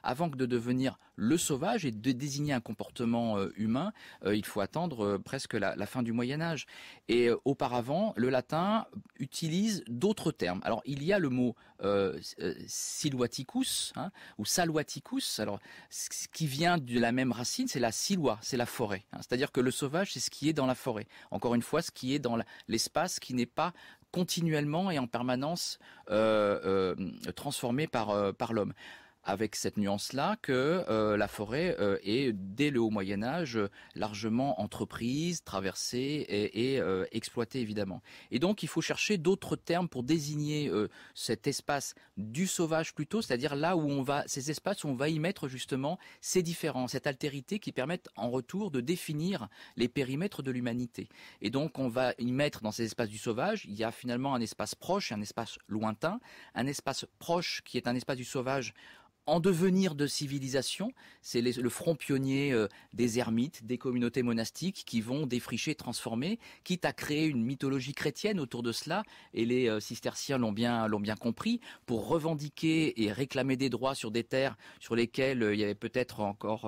avant que de devenir le sauvage et de désigner un comportement humain, il faut attendre presque la, fin du Moyen Âge. Et auparavant, le latin utilise d'autres termes. Alors il y a le mot euh, hein, ou saluaticus Alors ce qui vient de la même racine, c'est la silua, c'est la forêt. Hein. C'est-à-dire que le sauvage, c'est ce qui est dans la forêt. Encore une fois, ce qui est dans l'espace qui n'est pas continuellement et en permanence euh, euh, transformé par euh, l'homme avec cette nuance-là que euh, la forêt euh, est, dès le haut Moyen Âge, largement entreprise, traversée et, euh, exploitée, évidemment. Et donc, il faut chercher d'autres termes pour désigner cet espace du sauvage plutôt, c'est-à-dire là où on va, ces espaces où on va y mettre justement ces différences, cette altérité qui permettent en retour de définir les périmètres de l'humanité. Et donc, on va y mettre dans ces espaces du sauvage, il y a finalement un espace proche et un espace lointain, un espace proche qui est un espace du sauvage en devenir de civilisation, c'est le front pionnier euh, des ermites, des communautés monastiques qui vont défricher, transformer, quitte à créer une mythologie chrétienne autour de cela. Et les euh, cisterciens l'ont bien, compris pour revendiquer et réclamer des droits sur des terres sur lesquelles euh, il y avait peut-être encore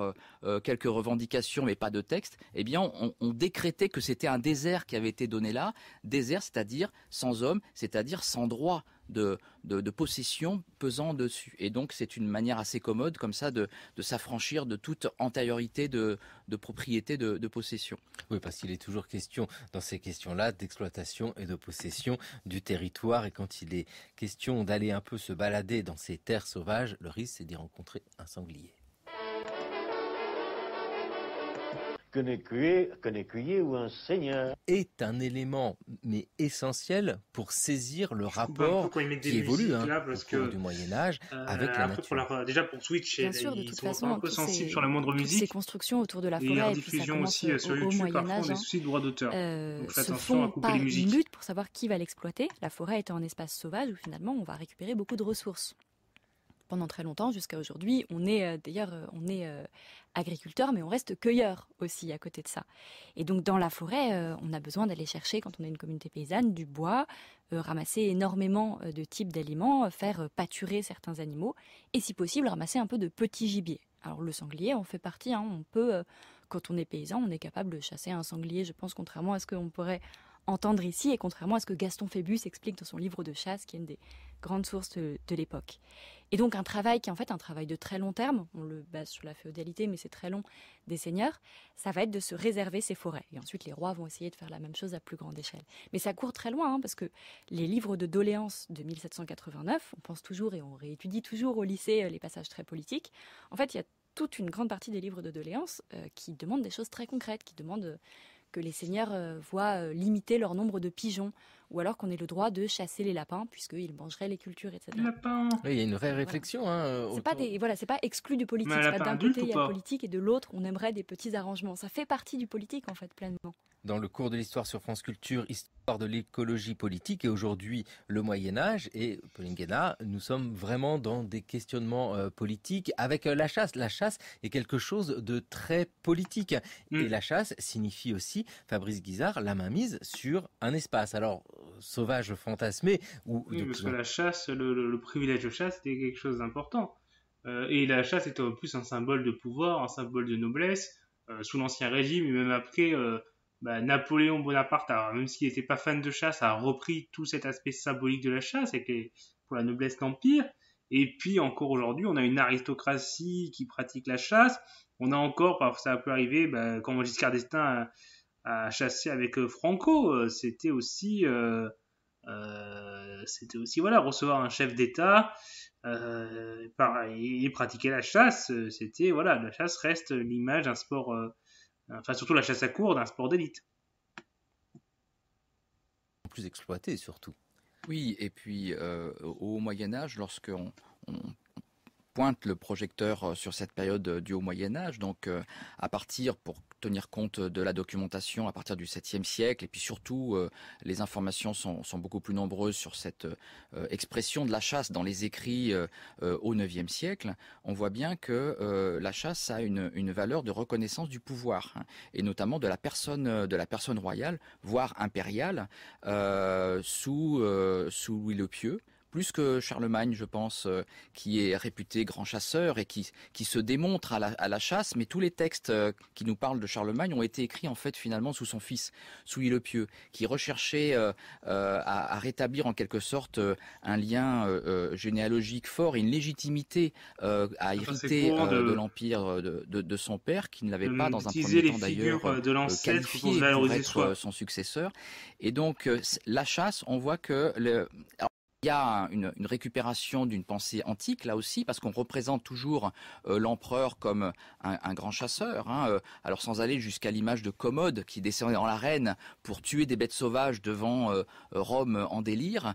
quelques revendications, mais pas de texte. Eh bien, on, on décrétait que c'était un désert qui avait été donné là, désert, c'est-à-dire sans homme, c'est-à-dire sans droit de, de, possession pesant dessus. Et donc c'est une manière assez commode comme ça de, s'affranchir de toute antériorité de, de propriété de, de possession. Oui, parce qu'il est toujours question dans ces questions-là d'exploitation et de possession du territoire. Et quand il est question d'aller un peu se balader dans ces terres sauvages, le risque c'est d'y rencontrer un sanglier. ou un seigneur est un élément mais essentiel pour saisir le rapport qui évolue hein, là, du Moyen Âge euh, avec la nature. déjà pour Twitch, Bien sûr, de ils toute sont façon, un peu sensibles sur la moindre musique. Ces constructions autour de la forêt et, diffusion puis ça aussi sur YouTube au parfois Âge, des soucis de droit d'auteur. Euh, Donc se font à couper les musiques. Une lutte pour savoir qui va l'exploiter. La forêt étant un espace sauvage où finalement on va récupérer beaucoup de ressources pendant très longtemps jusqu'à aujourd'hui. On est euh, d'ailleurs, euh, on est agriculteur, mais on reste cueilleur aussi à côté de ça. Et donc dans la forêt, euh, on a besoin d'aller chercher, quand on est une communauté paysanne, du bois, euh, ramasser énormément euh, de types d'aliments, faire pâturer certains animaux, et si possible ramasser un peu de petits gibiers. Alors le sanglier on fait partie, hein. on peut, quand on est paysan, on est capable de chasser un sanglier, je pense, contrairement à ce qu'on pourrait entendre ici, et contrairement à ce que Gaston Phébus explique dans son livre de chasse, qui est une des grandes sources de, l'époque. Et donc un travail qui est en fait un travail de très long terme, on le base sur la féodalité, mais c'est très long, des seigneurs, ça va être de se réserver ses forêts. Et ensuite les rois vont essayer de faire la même chose à plus grande échelle. Mais ça court très loin, hein, parce que les livres de doléances de 1789, on pense toujours et on réétudie toujours au lycée euh, les passages très politiques, en fait il y a toute une grande partie des livres de doléances euh, qui demandent des choses très concrètes, qui demandent que les seigneurs euh, voient euh, limiter leur nombre de pigeons, ou alors qu'on ait le droit de chasser les lapins puisqu'ils mangeraient les cultures, etc. Oui, il y a une vraie réflexion. Hein, Ce n'est pas voilà, c'est pas exclu du politique. d'un côté il y a politique et de l'autre on aimerait des petits arrangements. Ça fait partie du politique en fait pleinement dans le cours de l'histoire sur France Culture, histoire de l'écologie politique et aujourd'hui le Moyen Âge. Et Pauline Guénard, nous sommes vraiment dans des questionnements euh, politiques avec euh, la chasse. La chasse est quelque chose de très politique. Mm. Et la chasse signifie aussi, Fabrice Guizard, la mise sur un espace. Alors, sauvage, fantasmé ou... Oui, parce que la chasse, le, le privilège de chasse, c'était quelque chose d'important. Euh, et la chasse était en plus un symbole de pouvoir, un symbole de noblesse. sous l'Ancien Régime et même après bah, Napoléon Bonaparte, même s'il n'était pas fan de chasse, a repris tout cet aspect symbolique de la chasse pour la noblesse d'Empire. Et puis encore aujourd'hui, on a une aristocratie qui pratique la chasse. On a encore, ça peut arriver, bah, quand Giscard d'Estaing a, chassé avec euh, Franco, euh, c'était aussi, euh, c'était aussi voilà, recevoir un chef d'État et, et pratiquer la chasse. C'était voilà, la chasse reste l'image d'un sport enfin surtout la chasse à courre d'un sport d'élite. Plus exploité surtout. Oui, et puis euh, au Moyen Âge, lorsqu'on on pointe le projecteur euh, sur cette période euh, du Haut Moyen Âge, donc euh, à partir pour tenir compte de la documentation à partir du 7e siècle et puis surtout les informations sont, beaucoup plus nombreuses sur cette expression de la chasse dans les écrits au 9e siècle, on voit bien que la chasse a une, valeur de reconnaissance du pouvoir hein, et notamment de la personne de la personne royale voire impériale sous sous Louis le Pieux plus que Charlemagne, je pense, euh, qui est réputé grand chasseur et qui, qui se démontre à la, chasse, mais tous les textes euh, qui nous parlent de Charlemagne ont été écrits en fait finalement sous son fils, Souilly le Pieux, qui recherchait euh, à, rétablir en quelque sorte un lien généalogique fort une légitimité à ah, hériter de, l'empire de, son père, qui ne l'avait pas dans un premier temps d'ailleurs de pour son successeur. Et donc la chasse, on voit que le... Il y a une, récupération d'une pensée antique là aussi, parce qu'on représente toujours euh, l'empereur comme un, grand chasseur. Hein, euh, alors sans aller jusqu'à l'image de Commode qui descendait dans l'arène pour tuer des bêtes sauvages devant euh, Rome en délire,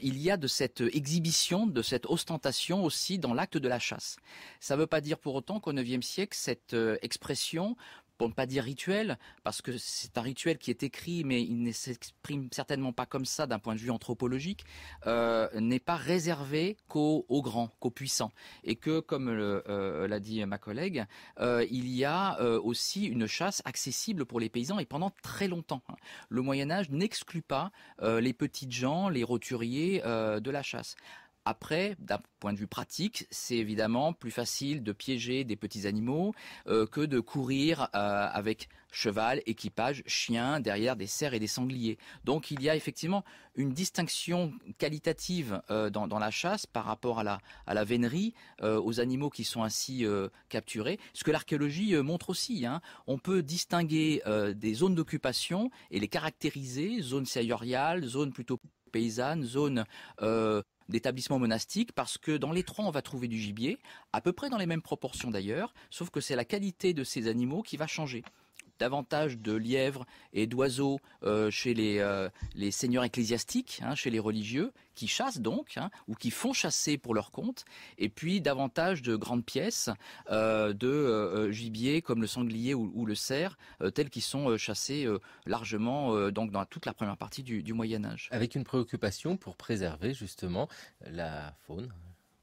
il y a de cette exhibition, de cette ostentation aussi dans l'acte de la chasse. Ça ne veut pas dire pour autant qu'au IXe siècle cette expression pour ne pas dire rituel, parce que c'est un rituel qui est écrit, mais il ne s'exprime certainement pas comme ça d'un point de vue anthropologique, euh, n'est pas réservé qu'aux grands, qu'aux puissants. Et que, comme euh, l'a dit ma collègue, euh, il y a aussi une chasse accessible pour les paysans et pendant très longtemps. Hein. Le Moyen Âge n'exclut pas les petites gens, les roturiers de la chasse. Après, d'un point de vue pratique, c'est évidemment plus facile de piéger des petits animaux euh, que de courir euh, avec cheval, équipage, chien derrière des cerfs et des sangliers. Donc il y a effectivement une distinction qualitative euh, dans, la chasse par rapport à la, à vénerie, aux animaux qui sont ainsi capturés, ce que l'archéologie montre aussi. Hein. On peut distinguer des zones d'occupation et les caractériser, zones seigneuriales, zones plutôt paysannes, zones d'établissements monastiques parce que dans les trois, on va trouver du gibier, à peu près dans les mêmes proportions d'ailleurs, sauf que c'est la qualité de ces animaux qui va changer davantage de lièvres et d'oiseaux euh, chez euh, les, seigneurs ecclésiastiques, hein, chez les religieux, qui chassent donc, hein, ou qui font chasser pour leur compte, et puis davantage de grandes pièces euh, de gibier comme le sanglier ou, le cerf, tels qu'ils sont chassés largement donc dans toute la première partie du Moyen Âge. Avec une préoccupation pour préserver justement la faune,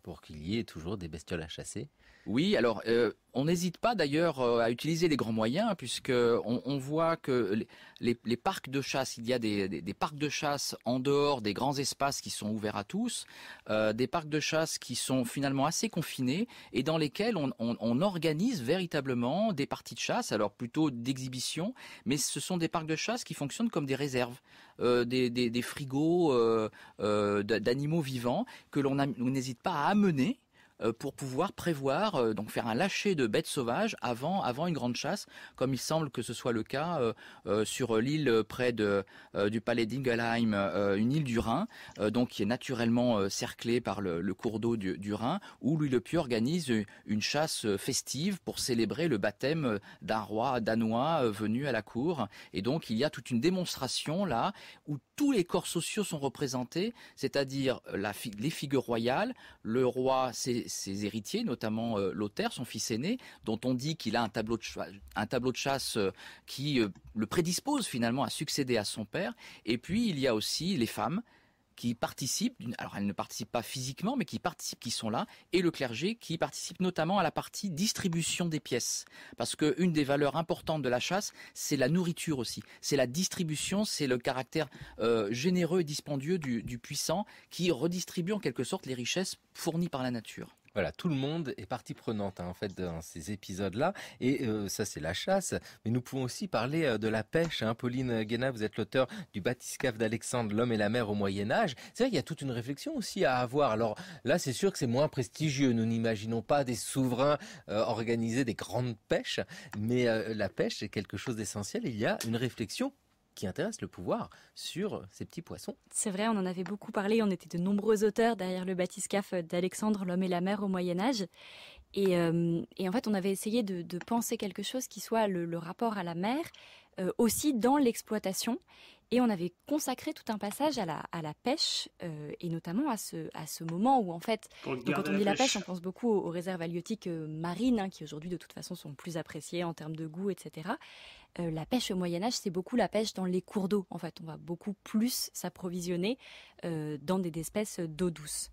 pour qu'il y ait toujours des bestioles à chasser oui, alors euh, on n'hésite pas d'ailleurs euh, à utiliser les grands moyens hein, puisque on, voit que les, parcs de chasse, il y a des, parcs de chasse en dehors des grands espaces qui sont ouverts à tous, euh, des parcs de chasse qui sont finalement assez confinés et dans lesquels on, organise véritablement des parties de chasse, alors plutôt d'exhibition, mais ce sont des parcs de chasse qui fonctionnent comme des réserves, des, des, frigos d'animaux vivants que l'on n'hésite pas à amener euh, pour pouvoir prévoir, euh, donc faire un lâcher de bêtes sauvages avant, avant une grande chasse, comme il semble que ce soit le cas euh, sur l'île près du palais d'Ingelheim, une île du Rhin, donc qui est naturellement cerclée par le, cours d'eau du, Rhin, où Louis le Pieux organise une chasse festive pour célébrer le baptême d'un roi danois venu à la cour. Et donc il y a toute une démonstration là où tous les corps sociaux sont représentés, c'est-à-dire euh, les figures royales, le roi, ses, héritiers, notamment euh, Lothaire, son fils aîné, dont on dit qu'il a un tableau de, chasse euh, qui le prédispose finalement à succéder à son père. Et puis il y a aussi les femmes, qui participent, alors elles ne participent pas physiquement, mais qui participent, qui sont là, et le clergé qui participe notamment à la partie distribution des pièces. Parce que une des valeurs importantes de la chasse, c'est la nourriture aussi, c'est la distribution, c'est le caractère euh, généreux et dispendieux du puissant qui redistribue en quelque sorte les richesses fournies par la nature. Voilà, tout le monde est partie prenante hein, en fait dans ces épisodes-là, et euh, ça c'est la chasse. Mais nous pouvons aussi parler euh, de la pêche. Hein. Pauline Guéna, vous êtes l'auteur du Batiscaf d'Alexandre, l'homme et la mer au Moyen Âge. C'est vrai qu'il y a toute une réflexion aussi à avoir. Alors là, c'est sûr que c'est moins prestigieux. Nous n'imaginons pas des souverains euh, organiser des grandes pêches, mais la pêche c'est quelque chose d'essentiel. Il y a une réflexion qui intéresse le pouvoir sur ces petits poissons. C'est vrai, on en avait beaucoup parlé, on était de nombreux auteurs derrière le bathyscaphe d'Alexandre, l'homme et la mer au Moyen Âge. Et, euh, en fait, on avait essayé de, penser quelque chose qui soit le, rapport à la mer, euh, aussi dans l'exploitation. Et on avait consacré tout un passage à la, à la pêche, euh, et notamment à ce, à ce moment où, en fait, quand on dit la pêche. on pense beaucoup aux, réserves halieutiques marines, hein, qui aujourd'hui, de toute façon, sont plus appréciées en termes de goût, etc. Euh, la pêche au Moyen Âge, c'est beaucoup la pêche dans les cours d'eau. En fait, on va beaucoup plus s'approvisionner euh, dans des espèces d'eau douce.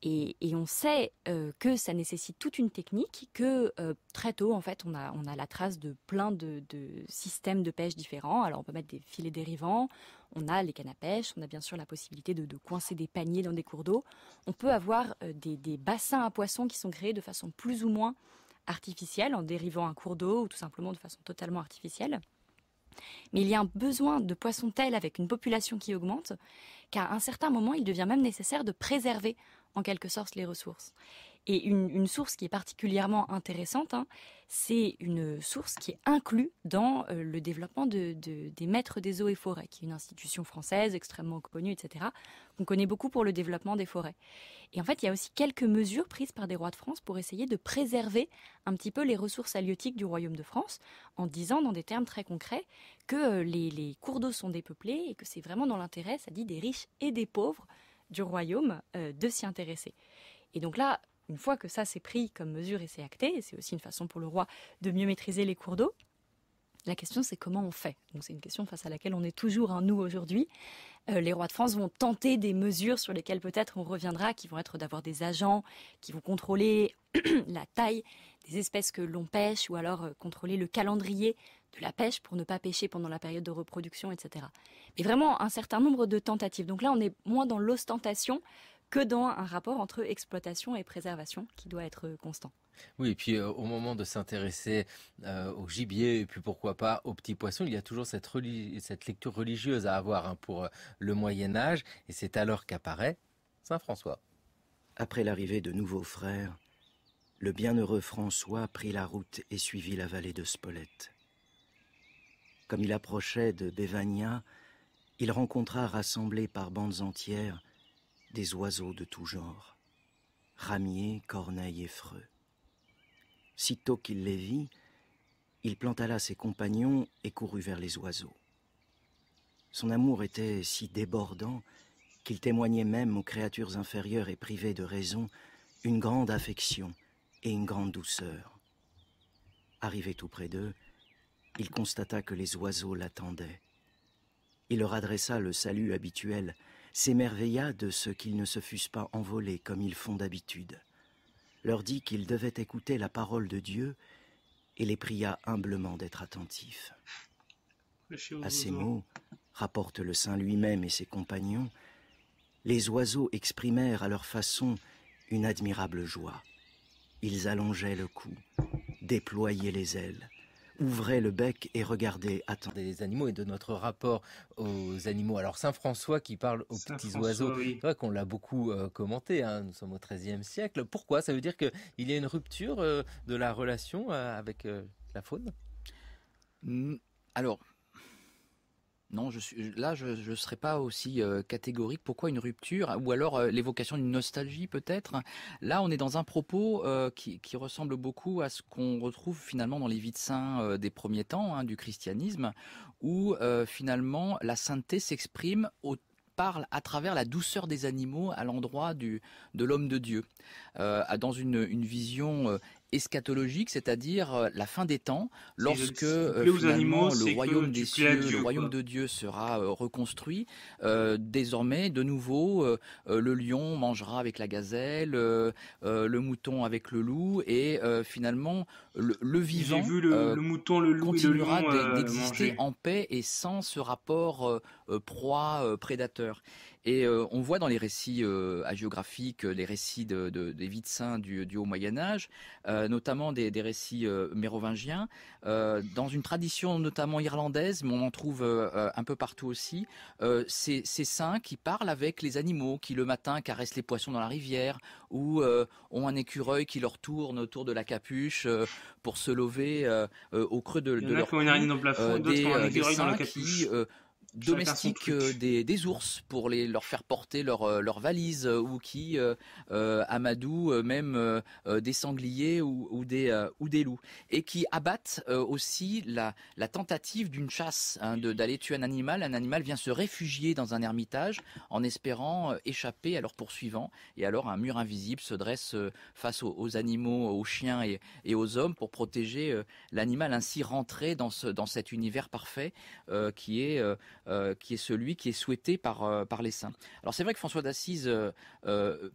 Et, on sait euh, que ça nécessite toute une technique, que très tôt, en fait, on a, la trace de plein de, systèmes de pêche différents. Alors, on peut mettre des filets dérivants, on a les cannes à pêche, on a bien sûr la possibilité de, coincer des paniers dans des cours d'eau. On peut avoir des, bassins à poissons qui sont créés de façon plus ou moins artificielle, en dérivant un cours d'eau ou tout simplement de façon totalement artificielle. Mais il y a un besoin de poissons tels avec une population qui augmente qu'à un certain moment, il devient même nécessaire de préserver en quelque sorte les ressources. Et une, source qui est particulièrement intéressante, hein, c'est une source qui est inclue dans euh, le développement de, des maîtres des eaux et forêts, qui est une institution française extrêmement connue, etc., qu'on connaît beaucoup pour le développement des forêts. Et en fait, il y a aussi quelques mesures prises par des rois de France pour essayer de préserver un petit peu les ressources halieutiques du royaume de France, en disant dans des termes très concrets que euh, les, cours d'eau sont dépeuplés et que c'est vraiment dans l'intérêt, ça dit, des riches et des pauvres du royaume euh, de s'y intéresser. Et donc là, une fois que ça s'est pris comme mesure et c'est acté, et c'est aussi une façon pour le roi de mieux maîtriser les cours d'eau, la question, c'est comment on fait. Donc, c'est une question face à laquelle on est toujours un hein, nous aujourd'hui. Euh, les rois de France vont tenter des mesures sur lesquelles peut-être on reviendra, qui vont être d'avoir des agents qui vont contrôler la taille des espèces que l'on pêche, ou alors euh, contrôler le calendrier de la pêche pour ne pas pêcher pendant la période de reproduction, etc. Mais vraiment un certain nombre de tentatives. Donc là, on est moins dans l'ostentation que dans un rapport entre exploitation et préservation qui doit être constant. Oui, et puis euh, au moment de s'intéresser euh, au gibier, et puis pourquoi pas aux petits poissons, il y a toujours cette, lecture religieuse à avoir hein, pour euh, le Moyen Âge, et c'est alors qu'apparaît Saint François. Après l'arrivée de nouveaux frères, le bienheureux François prit la route et suivit la vallée de Spolette. Comme il approchait de Bévania, il rencontra rassemblés par bandes entières des oiseaux de tout genre, ramiers, corneilles et freux. Sitôt qu'il les vit, il planta là ses compagnons et courut vers les oiseaux. Son amour était si débordant qu'il témoignait même aux créatures inférieures et privées de raison une grande affection et une grande douceur. Arrivé tout près d'eux, il constata que les oiseaux l'attendaient. Il leur adressa le salut habituel s'émerveilla de ce qu'ils ne se fussent pas envolés comme ils font d'habitude, leur dit qu'ils devaient écouter la parole de Dieu et les pria humblement d'être attentifs. À ces mots, rapporte le saint lui-même et ses compagnons, les oiseaux exprimèrent à leur façon une admirable joie. Ils allongeaient le cou, déployaient les ailes, Ouvrez le bec et regardait, attendez les animaux et de notre rapport aux animaux. Alors Saint François qui parle aux petits oiseaux, c'est vrai qu'on l'a beaucoup euh, commenté, hein. nous sommes au XIIIe siècle. Pourquoi Ça veut dire qu'il y a une rupture euh, de la relation euh, avec la faune Alors, non, je là, je ne serais pas aussi euh, catégorique. Pourquoi une rupture Ou alors euh, l'évocation d'une nostalgie, peut-être Là, on est dans un propos euh, qui, ressemble beaucoup à ce qu'on retrouve finalement dans les vies de saints des premiers temps hein, du christianisme, où finalement la sainteté s'exprime parle à travers la douceur des animaux à l'endroit de l'homme de Dieu, dans une, une vision eschatologique, c'est-à-dire euh, la fin des temps, lorsque euh, finalement, le royaume des cieux, le royaume de Dieu sera euh, reconstruit. désormais, de nouveau, le lion mangera avec la gazelle, le mouton avec le loup, et finalement, le, vivant le, mouton, continuera d'exister en paix et sans ce rapport proie-prédateur. Et euh, on voit dans les récits euh, hagiographiques, les récits des vies saints du, Haut Moyen Âge, euh, notamment des, récits mérovingiens, dans une tradition notamment irlandaise, mais on en trouve un peu partout aussi, ces, saints qui parlent avec les animaux, qui le matin caressent les poissons dans la rivière, ou ont un écureuil qui leur tourne autour de la capuche pour se lever au creux de, ont une araignée dans le plafond, d'autres ont dans la capuche domestiques euh, des, ours pour les leur faire porter leurs leur euh, valises euh, ou qui amadou même des sangliers ou, des ou des loups et qui abattent aussi la, la tentative d'une chasse hein, d'aller tuer un animal un animal vient se réfugier dans un ermitage en espérant échapper à leurs poursuivants et alors un mur invisible se dresse face aux, animaux aux chiens et, aux hommes pour protéger l'animal ainsi rentré dans ce dans cet univers parfait qui est euh, qui est celui qui est souhaité par, euh, par les saints. Alors c'est vrai que François d'Assise euh,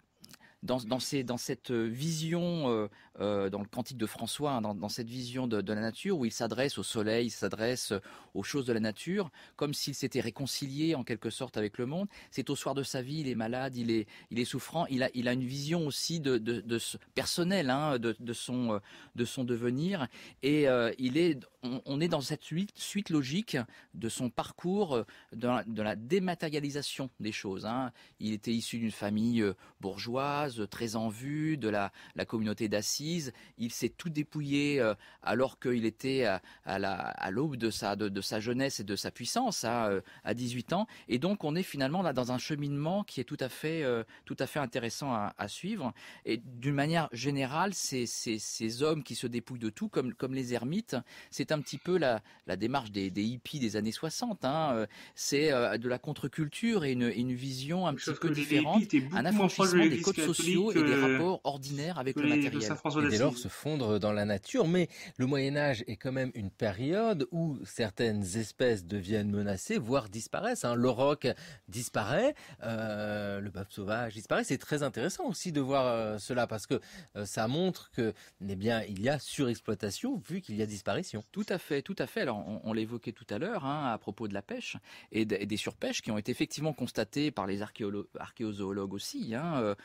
dans, dans, cette euh, vision, euh, euh, dans le cantique de François, hein, dans, cette vision de, la nature, où il s'adresse au soleil, s'adresse aux choses de la nature, comme s'il s'était réconcilié en quelque sorte avec le monde. C'est au soir de sa vie, il est malade, il est, il est souffrant, il a, il a une vision aussi de, ce, personnelle hein, de, son, de son devenir, et il est, on, est dans cette suite, suite logique de son parcours, de la, dématérialisation des choses. Hein. Il était issu d'une famille bourgeoise très en vue de la, communauté d'assises. Il s'est tout dépouillé euh, alors qu'il était à, à l'aube de sa, de, sa jeunesse et de sa puissance hein, euh, à, 18 ans. Et donc on est finalement là dans un cheminement qui est tout à fait, euh, tout à fait intéressant à, suivre. Et d'une manière générale, ces, ces, hommes qui se dépouillent de tout, comme, comme les ermites, c'est un petit peu la, démarche des, hippies des années 60. Hein, c'est de la contre-culture et une, vision un petit peu différente, un affranchissement des codes sociaux et des euh, rapports ordinaires avec le matériel. Et dès lors se fondre dans la nature. Mais le Moyen Âge est quand même une période où certaines espèces deviennent menacées, voire disparaissent. Hein. Le roc disparaît, euh, le bœuf sauvage disparaît. C'est très intéressant aussi de voir euh, cela parce que ça montre que, eh bien, il y a surexploitation vu qu'il y a disparition. Tout à fait, tout à fait. Alors, on, l'évoquait tout à l'heure hein, à propos de la pêche et, des surpêches qui ont été effectivement constatées par les archéozoologues aussi, hein,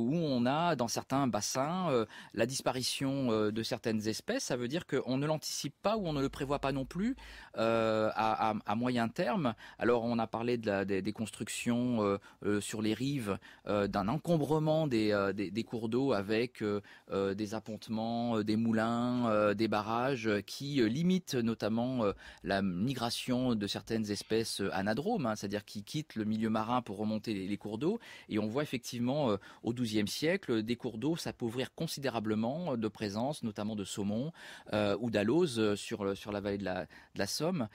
où on a dans certains bassins euh, la disparition euh, de certaines espèces. Ça veut dire qu'on ne l'anticipe pas ou on ne le prévoit pas non plus euh, à, moyen terme. Alors on a parlé de la, des, constructions sur les rives, d'un encombrement des, cours d'eau avec des appontements, des moulins, des barrages qui limitent notamment la migration de certaines espèces anadromes, hein, c'est-à-dire qui quittent le milieu marin pour remonter les, les cours d'eau. Et on voit effectivement au XIIe siècle, des cours d'eau s'appauvrirent considérablement euh, de présence, notamment de saumon euh, ou d'alose euh, sur, sur la vallée de la, Somme,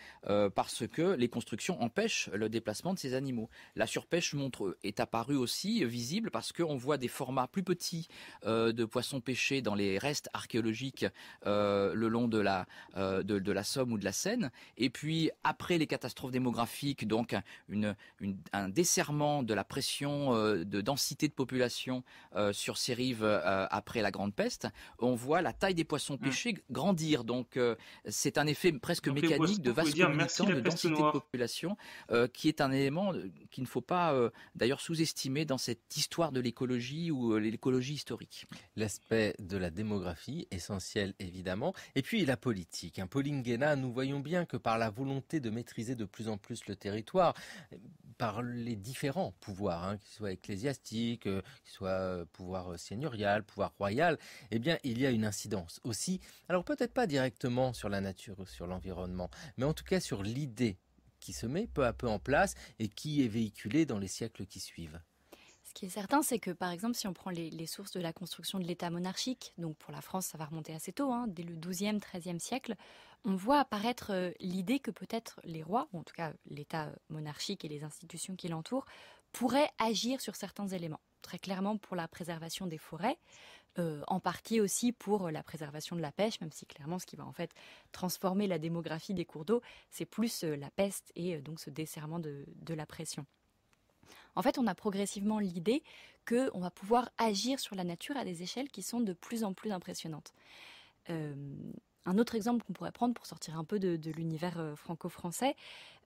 parce que les constructions empêchent le déplacement de ces animaux. La surpêche montre, est apparue aussi visible parce qu'on voit des formats plus petits de poissons pêchés dans les restes archéologiques le long de la, de, la Somme ou de la Seine. Et puis, après les catastrophes démographiques, donc un desserrement de la pression de densité de population, euh, sur ces rives euh, après la Grande Peste, on voit la taille des poissons mm. pêchés grandir. Donc euh, c'est un effet presque mécanique de vaste de densité de population, qui est un élément qu'il ne faut pas d'ailleurs sous-estimer dans cette histoire de l'écologie ou l'écologie historique. L'aspect de la démographie, essentiel évidemment, et puis la politique. Un hein, Pauline nous voyons bien que par la volonté de maîtriser de plus en plus le territoire, par les différents pouvoirs, hein, qu'ils soient ecclésiastiques, euh, qu'ils soient euh, pouvoir euh, seigneurial, pouvoir royal, eh bien, il y a une incidence aussi. Alors peut-être pas directement sur la nature ou sur l'environnement, mais en tout cas sur l'idée qui se met peu à peu en place et qui est véhiculée dans les siècles qui suivent qui est certain, c'est que par exemple, si on prend les, sources de la construction de l'État monarchique, donc pour la France, ça va remonter assez tôt, hein, dès le XIIe, XIIIe siècle, on voit apparaître euh, l'idée que peut-être les rois, en tout cas l'État euh, monarchique et les institutions qui l'entourent, pourraient agir sur certains éléments très clairement pour la préservation des forêts, euh, en partie aussi pour la préservation de la pêche, même si clairement ce qui va en fait transformer la démographie des cours d'eau, c'est plus la peste et donc ce desserrement de la pression en fait, on a progressivement l'idée qu'on va pouvoir agir sur la nature à des échelles qui sont de plus en plus impressionnantes. Euh, un autre exemple qu'on pourrait prendre pour sortir un peu de, l'univers euh, franco-français,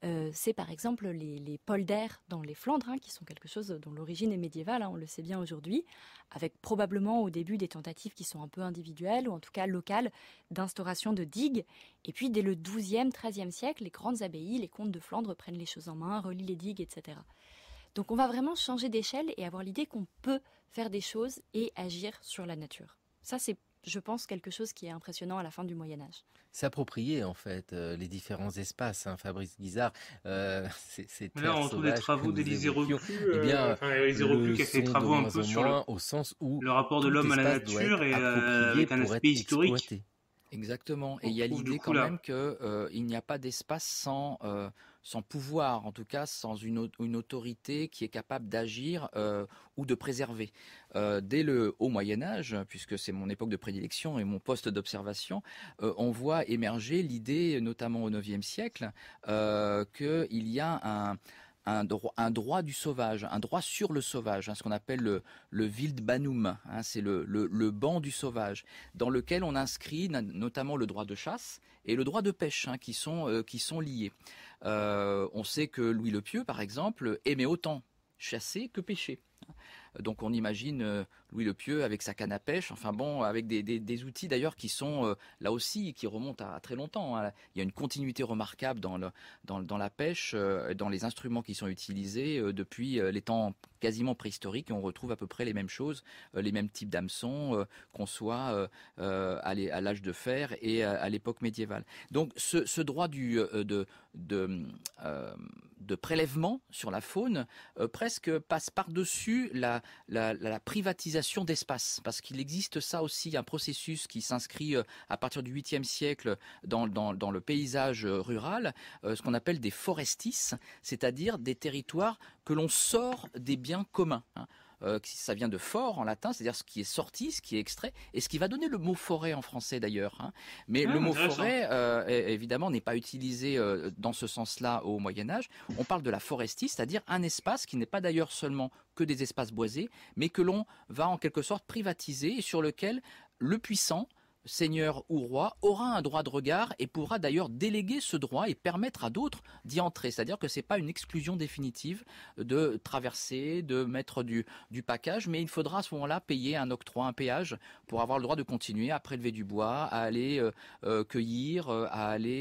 euh, c'est par exemple les, les dans les Flandres, hein, qui sont quelque chose dont l'origine est médiévale, hein, on le sait bien aujourd'hui, avec probablement au début des tentatives qui sont un peu individuelles, ou en tout cas locales, d'instauration de digues. Et puis dès le 12e, 13e siècle, les grandes abbayes, les comtes de Flandre prennent les choses en main, relient les digues, etc. Donc on va vraiment changer d'échelle et avoir l'idée qu'on peut faire des choses et agir sur la nature. Ça, c'est je pense, quelque chose qui est impressionnant à la fin du Moyen Âge. S'approprier en fait euh, les différents espaces, hein, Fabrice Guizard, euh, c'est là On trouve les travaux d'Élisée Reclus, eh euh, bien, enfin, qui fait des travaux un peu sur le, sens où le rapport de l'homme à la nature et euh, un aspect historique. Exactement. Et il y a l'idée quand même qu'il n'y a pas d'espace sans sans pouvoir, en tout cas sans une, autorité qui est capable d'agir euh, ou de préserver. Euh, dès le haut Moyen Âge, puisque c'est mon époque de prédilection et mon poste d'observation, euh, on voit émerger l'idée, notamment au IXe siècle, qu'il y a un droit du sauvage, un droit sur le sauvage, hein, ce qu'on appelle le, le Wildbanum, hein, c'est le, banc du sauvage, dans lequel on inscrit notamment le droit de chasse et le droit de pêche, hein, qui, qui sont liés. Euh, on sait que Louis le Pieux, par exemple, aimait autant chasser que pêcher. Donc on imagine euh, Louis Le Pieux avec sa canne à pêche, enfin bon, avec des, outils d'ailleurs qui sont euh, là aussi, qui remontent à, très longtemps. Hein. Il y a une continuité remarquable dans, la pêche, euh, dans les instruments qui sont utilisés euh, depuis les temps quasiment préhistoriques, on retrouve à peu près les mêmes choses, les mêmes types d'hameçons qu'on soit à l'âge de fer et à, l'époque médiévale. Donc ce, droit de, prélèvement sur la faune presque passe par-dessus la privatisation d'espace, parce qu'il existe ça aussi, un processus qui s'inscrit euh, à partir du 8e siècle dans, dans le paysage euh, rural, euh, ce qu'on appelle des forestis, c'est-à-dire des territoires que l'on sort des biens communs. Hein. Euh, ça vient de fort en latin, c'est-à-dire ce qui est sorti, ce qui est extrait, et ce qui va donner le mot forêt en français d'ailleurs. Hein. Mais ah, le mot forêt, euh, évidemment, n'est pas utilisé euh, dans ce sens-là au Moyen Âge. On parle de la forestie, c'est-à-dire un espace qui n'est pas d'ailleurs seulement que des espaces boisés, mais que l'on va en quelque sorte privatiser et sur lequel le puissant seigneur ou roi, aura un droit de regard et pourra d'ailleurs déléguer ce droit et permettre à d'autres d'y entrer. C'est-à-dire que ce n'est pas une exclusion définitive de traverser, de mettre du, du package, mais il faudra à ce moment-là payer un octroi, un péage pour avoir le droit de continuer à prélever du bois, à aller euh, euh, cueillir, euh, à aller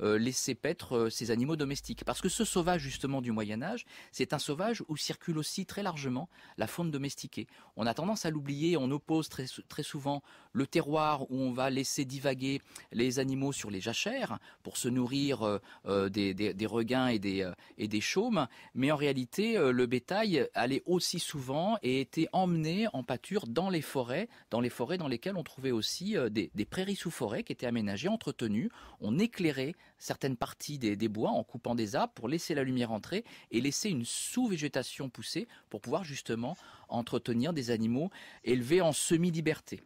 laisser paître ces animaux domestiques. Parce que ce sauvage justement du Moyen Âge, c'est un sauvage où circule aussi très largement la faune domestiquée. On a tendance à l'oublier, on oppose très, très souvent le terroir où on va laisser divaguer les animaux sur les jachères pour se nourrir euh, euh, des, regains euh, et des, chaumes. Mais en réalité, le bétail allait aussi souvent et était emmené en pâture dans les forêts, dans les forêts dans lesquelles on trouvait aussi des, prairies sous forêt qui étaient aménagées, entretenues. On éclairait certaines parties des, des bois en coupant des arbres pour laisser la lumière entrer et laisser une sous-végétation pousser pour pouvoir justement entretenir des animaux élevés en semi-liberté.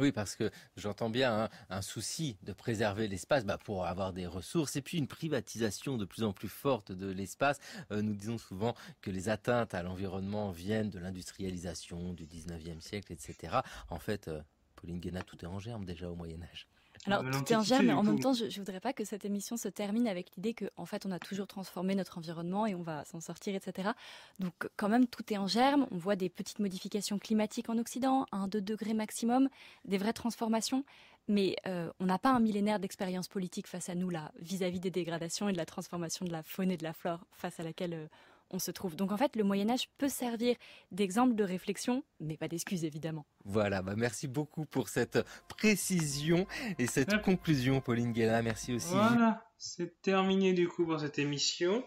Oui, parce que j'entends bien hein, un souci de préserver l'espace bah, pour avoir des ressources et puis une privatisation de plus en plus forte de l'espace. Euh, nous disons souvent que les atteintes à l'environnement viennent de l'industrialisation du 19e siècle, etc. En fait, euh, Pauline Guéna, tout est en germe déjà au Moyen Âge. Alors, euh, tout est un germe, mais en même temps, je ne voudrais pas que cette émission se termine avec l'idée que, en fait, on a toujours transformé notre environnement et on va s'en sortir, etc. Donc, quand même, tout est en germe. On voit des petites modifications climatiques en Occident, un 2 degrés maximum, des vraies transformations. Mais euh, on n'a pas un millénaire d'expérience politique face à nous, là, vis-à-vis des dégradations et de la transformation de la faune et de la flore face à laquelle euh, on se trouve. Donc en fait, le Moyen Âge peut servir d'exemple de réflexion, mais pas d'excuse évidemment. Voilà, bah, merci beaucoup pour cette précision et cette conclusion, Pauline Guéla. Merci aussi. Voilà, c'est terminé du coup pour cette émission.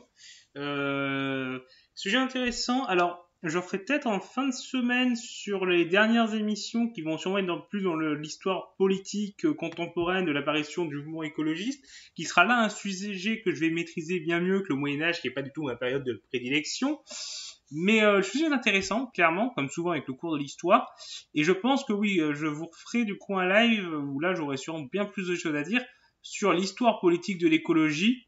Euh, sujet intéressant. Alors, je ferai peut-être en fin de semaine sur les dernières émissions qui vont sûrement être dans, plus dans l'histoire politique euh, contemporaine de l'apparition du mouvement écologiste, qui sera là un sujet que je vais maîtriser bien mieux que le Moyen-Âge, qui n'est pas du tout ma période de prédilection. Mais euh, suis sujet intéressant, clairement, comme souvent avec le cours de l'histoire. Et je pense que oui, euh, je vous ferai du coup un live euh, où là j'aurai sûrement bien plus de choses à dire sur l'histoire politique de l'écologie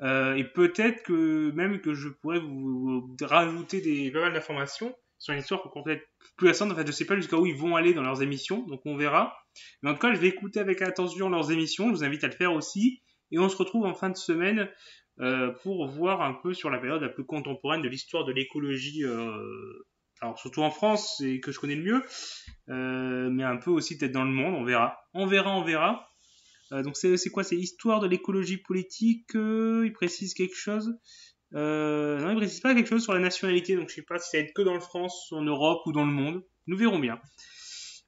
euh, et peut-être que même que je pourrais vous, rajouter des, pas mal d'informations sur une histoire complète plus récente. En fait, je sais pas jusqu'à où ils vont aller dans leurs émissions, donc on verra. Mais en tout cas, je vais écouter avec attention leurs émissions. Je vous invite à le faire aussi. Et on se retrouve en fin de semaine euh, pour voir un peu sur la période la plus contemporaine de l'histoire de l'écologie. Euh, alors surtout en France, et que je connais le mieux, euh, mais un peu aussi peut-être dans le monde, on verra. On verra, on verra. Euh, donc c'est quoi C'est Histoire de l'écologie politique. Euh, il précise quelque chose. Euh, non, il précise pas quelque chose sur la nationalité, donc je sais pas si ça va être que dans le France, en Europe ou dans le monde. Nous verrons bien.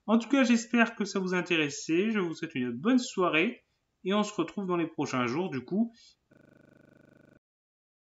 En tout cas, j'espère que ça vous a intéressé. Je vous souhaite une bonne soirée et on se retrouve dans les prochains jours, du coup,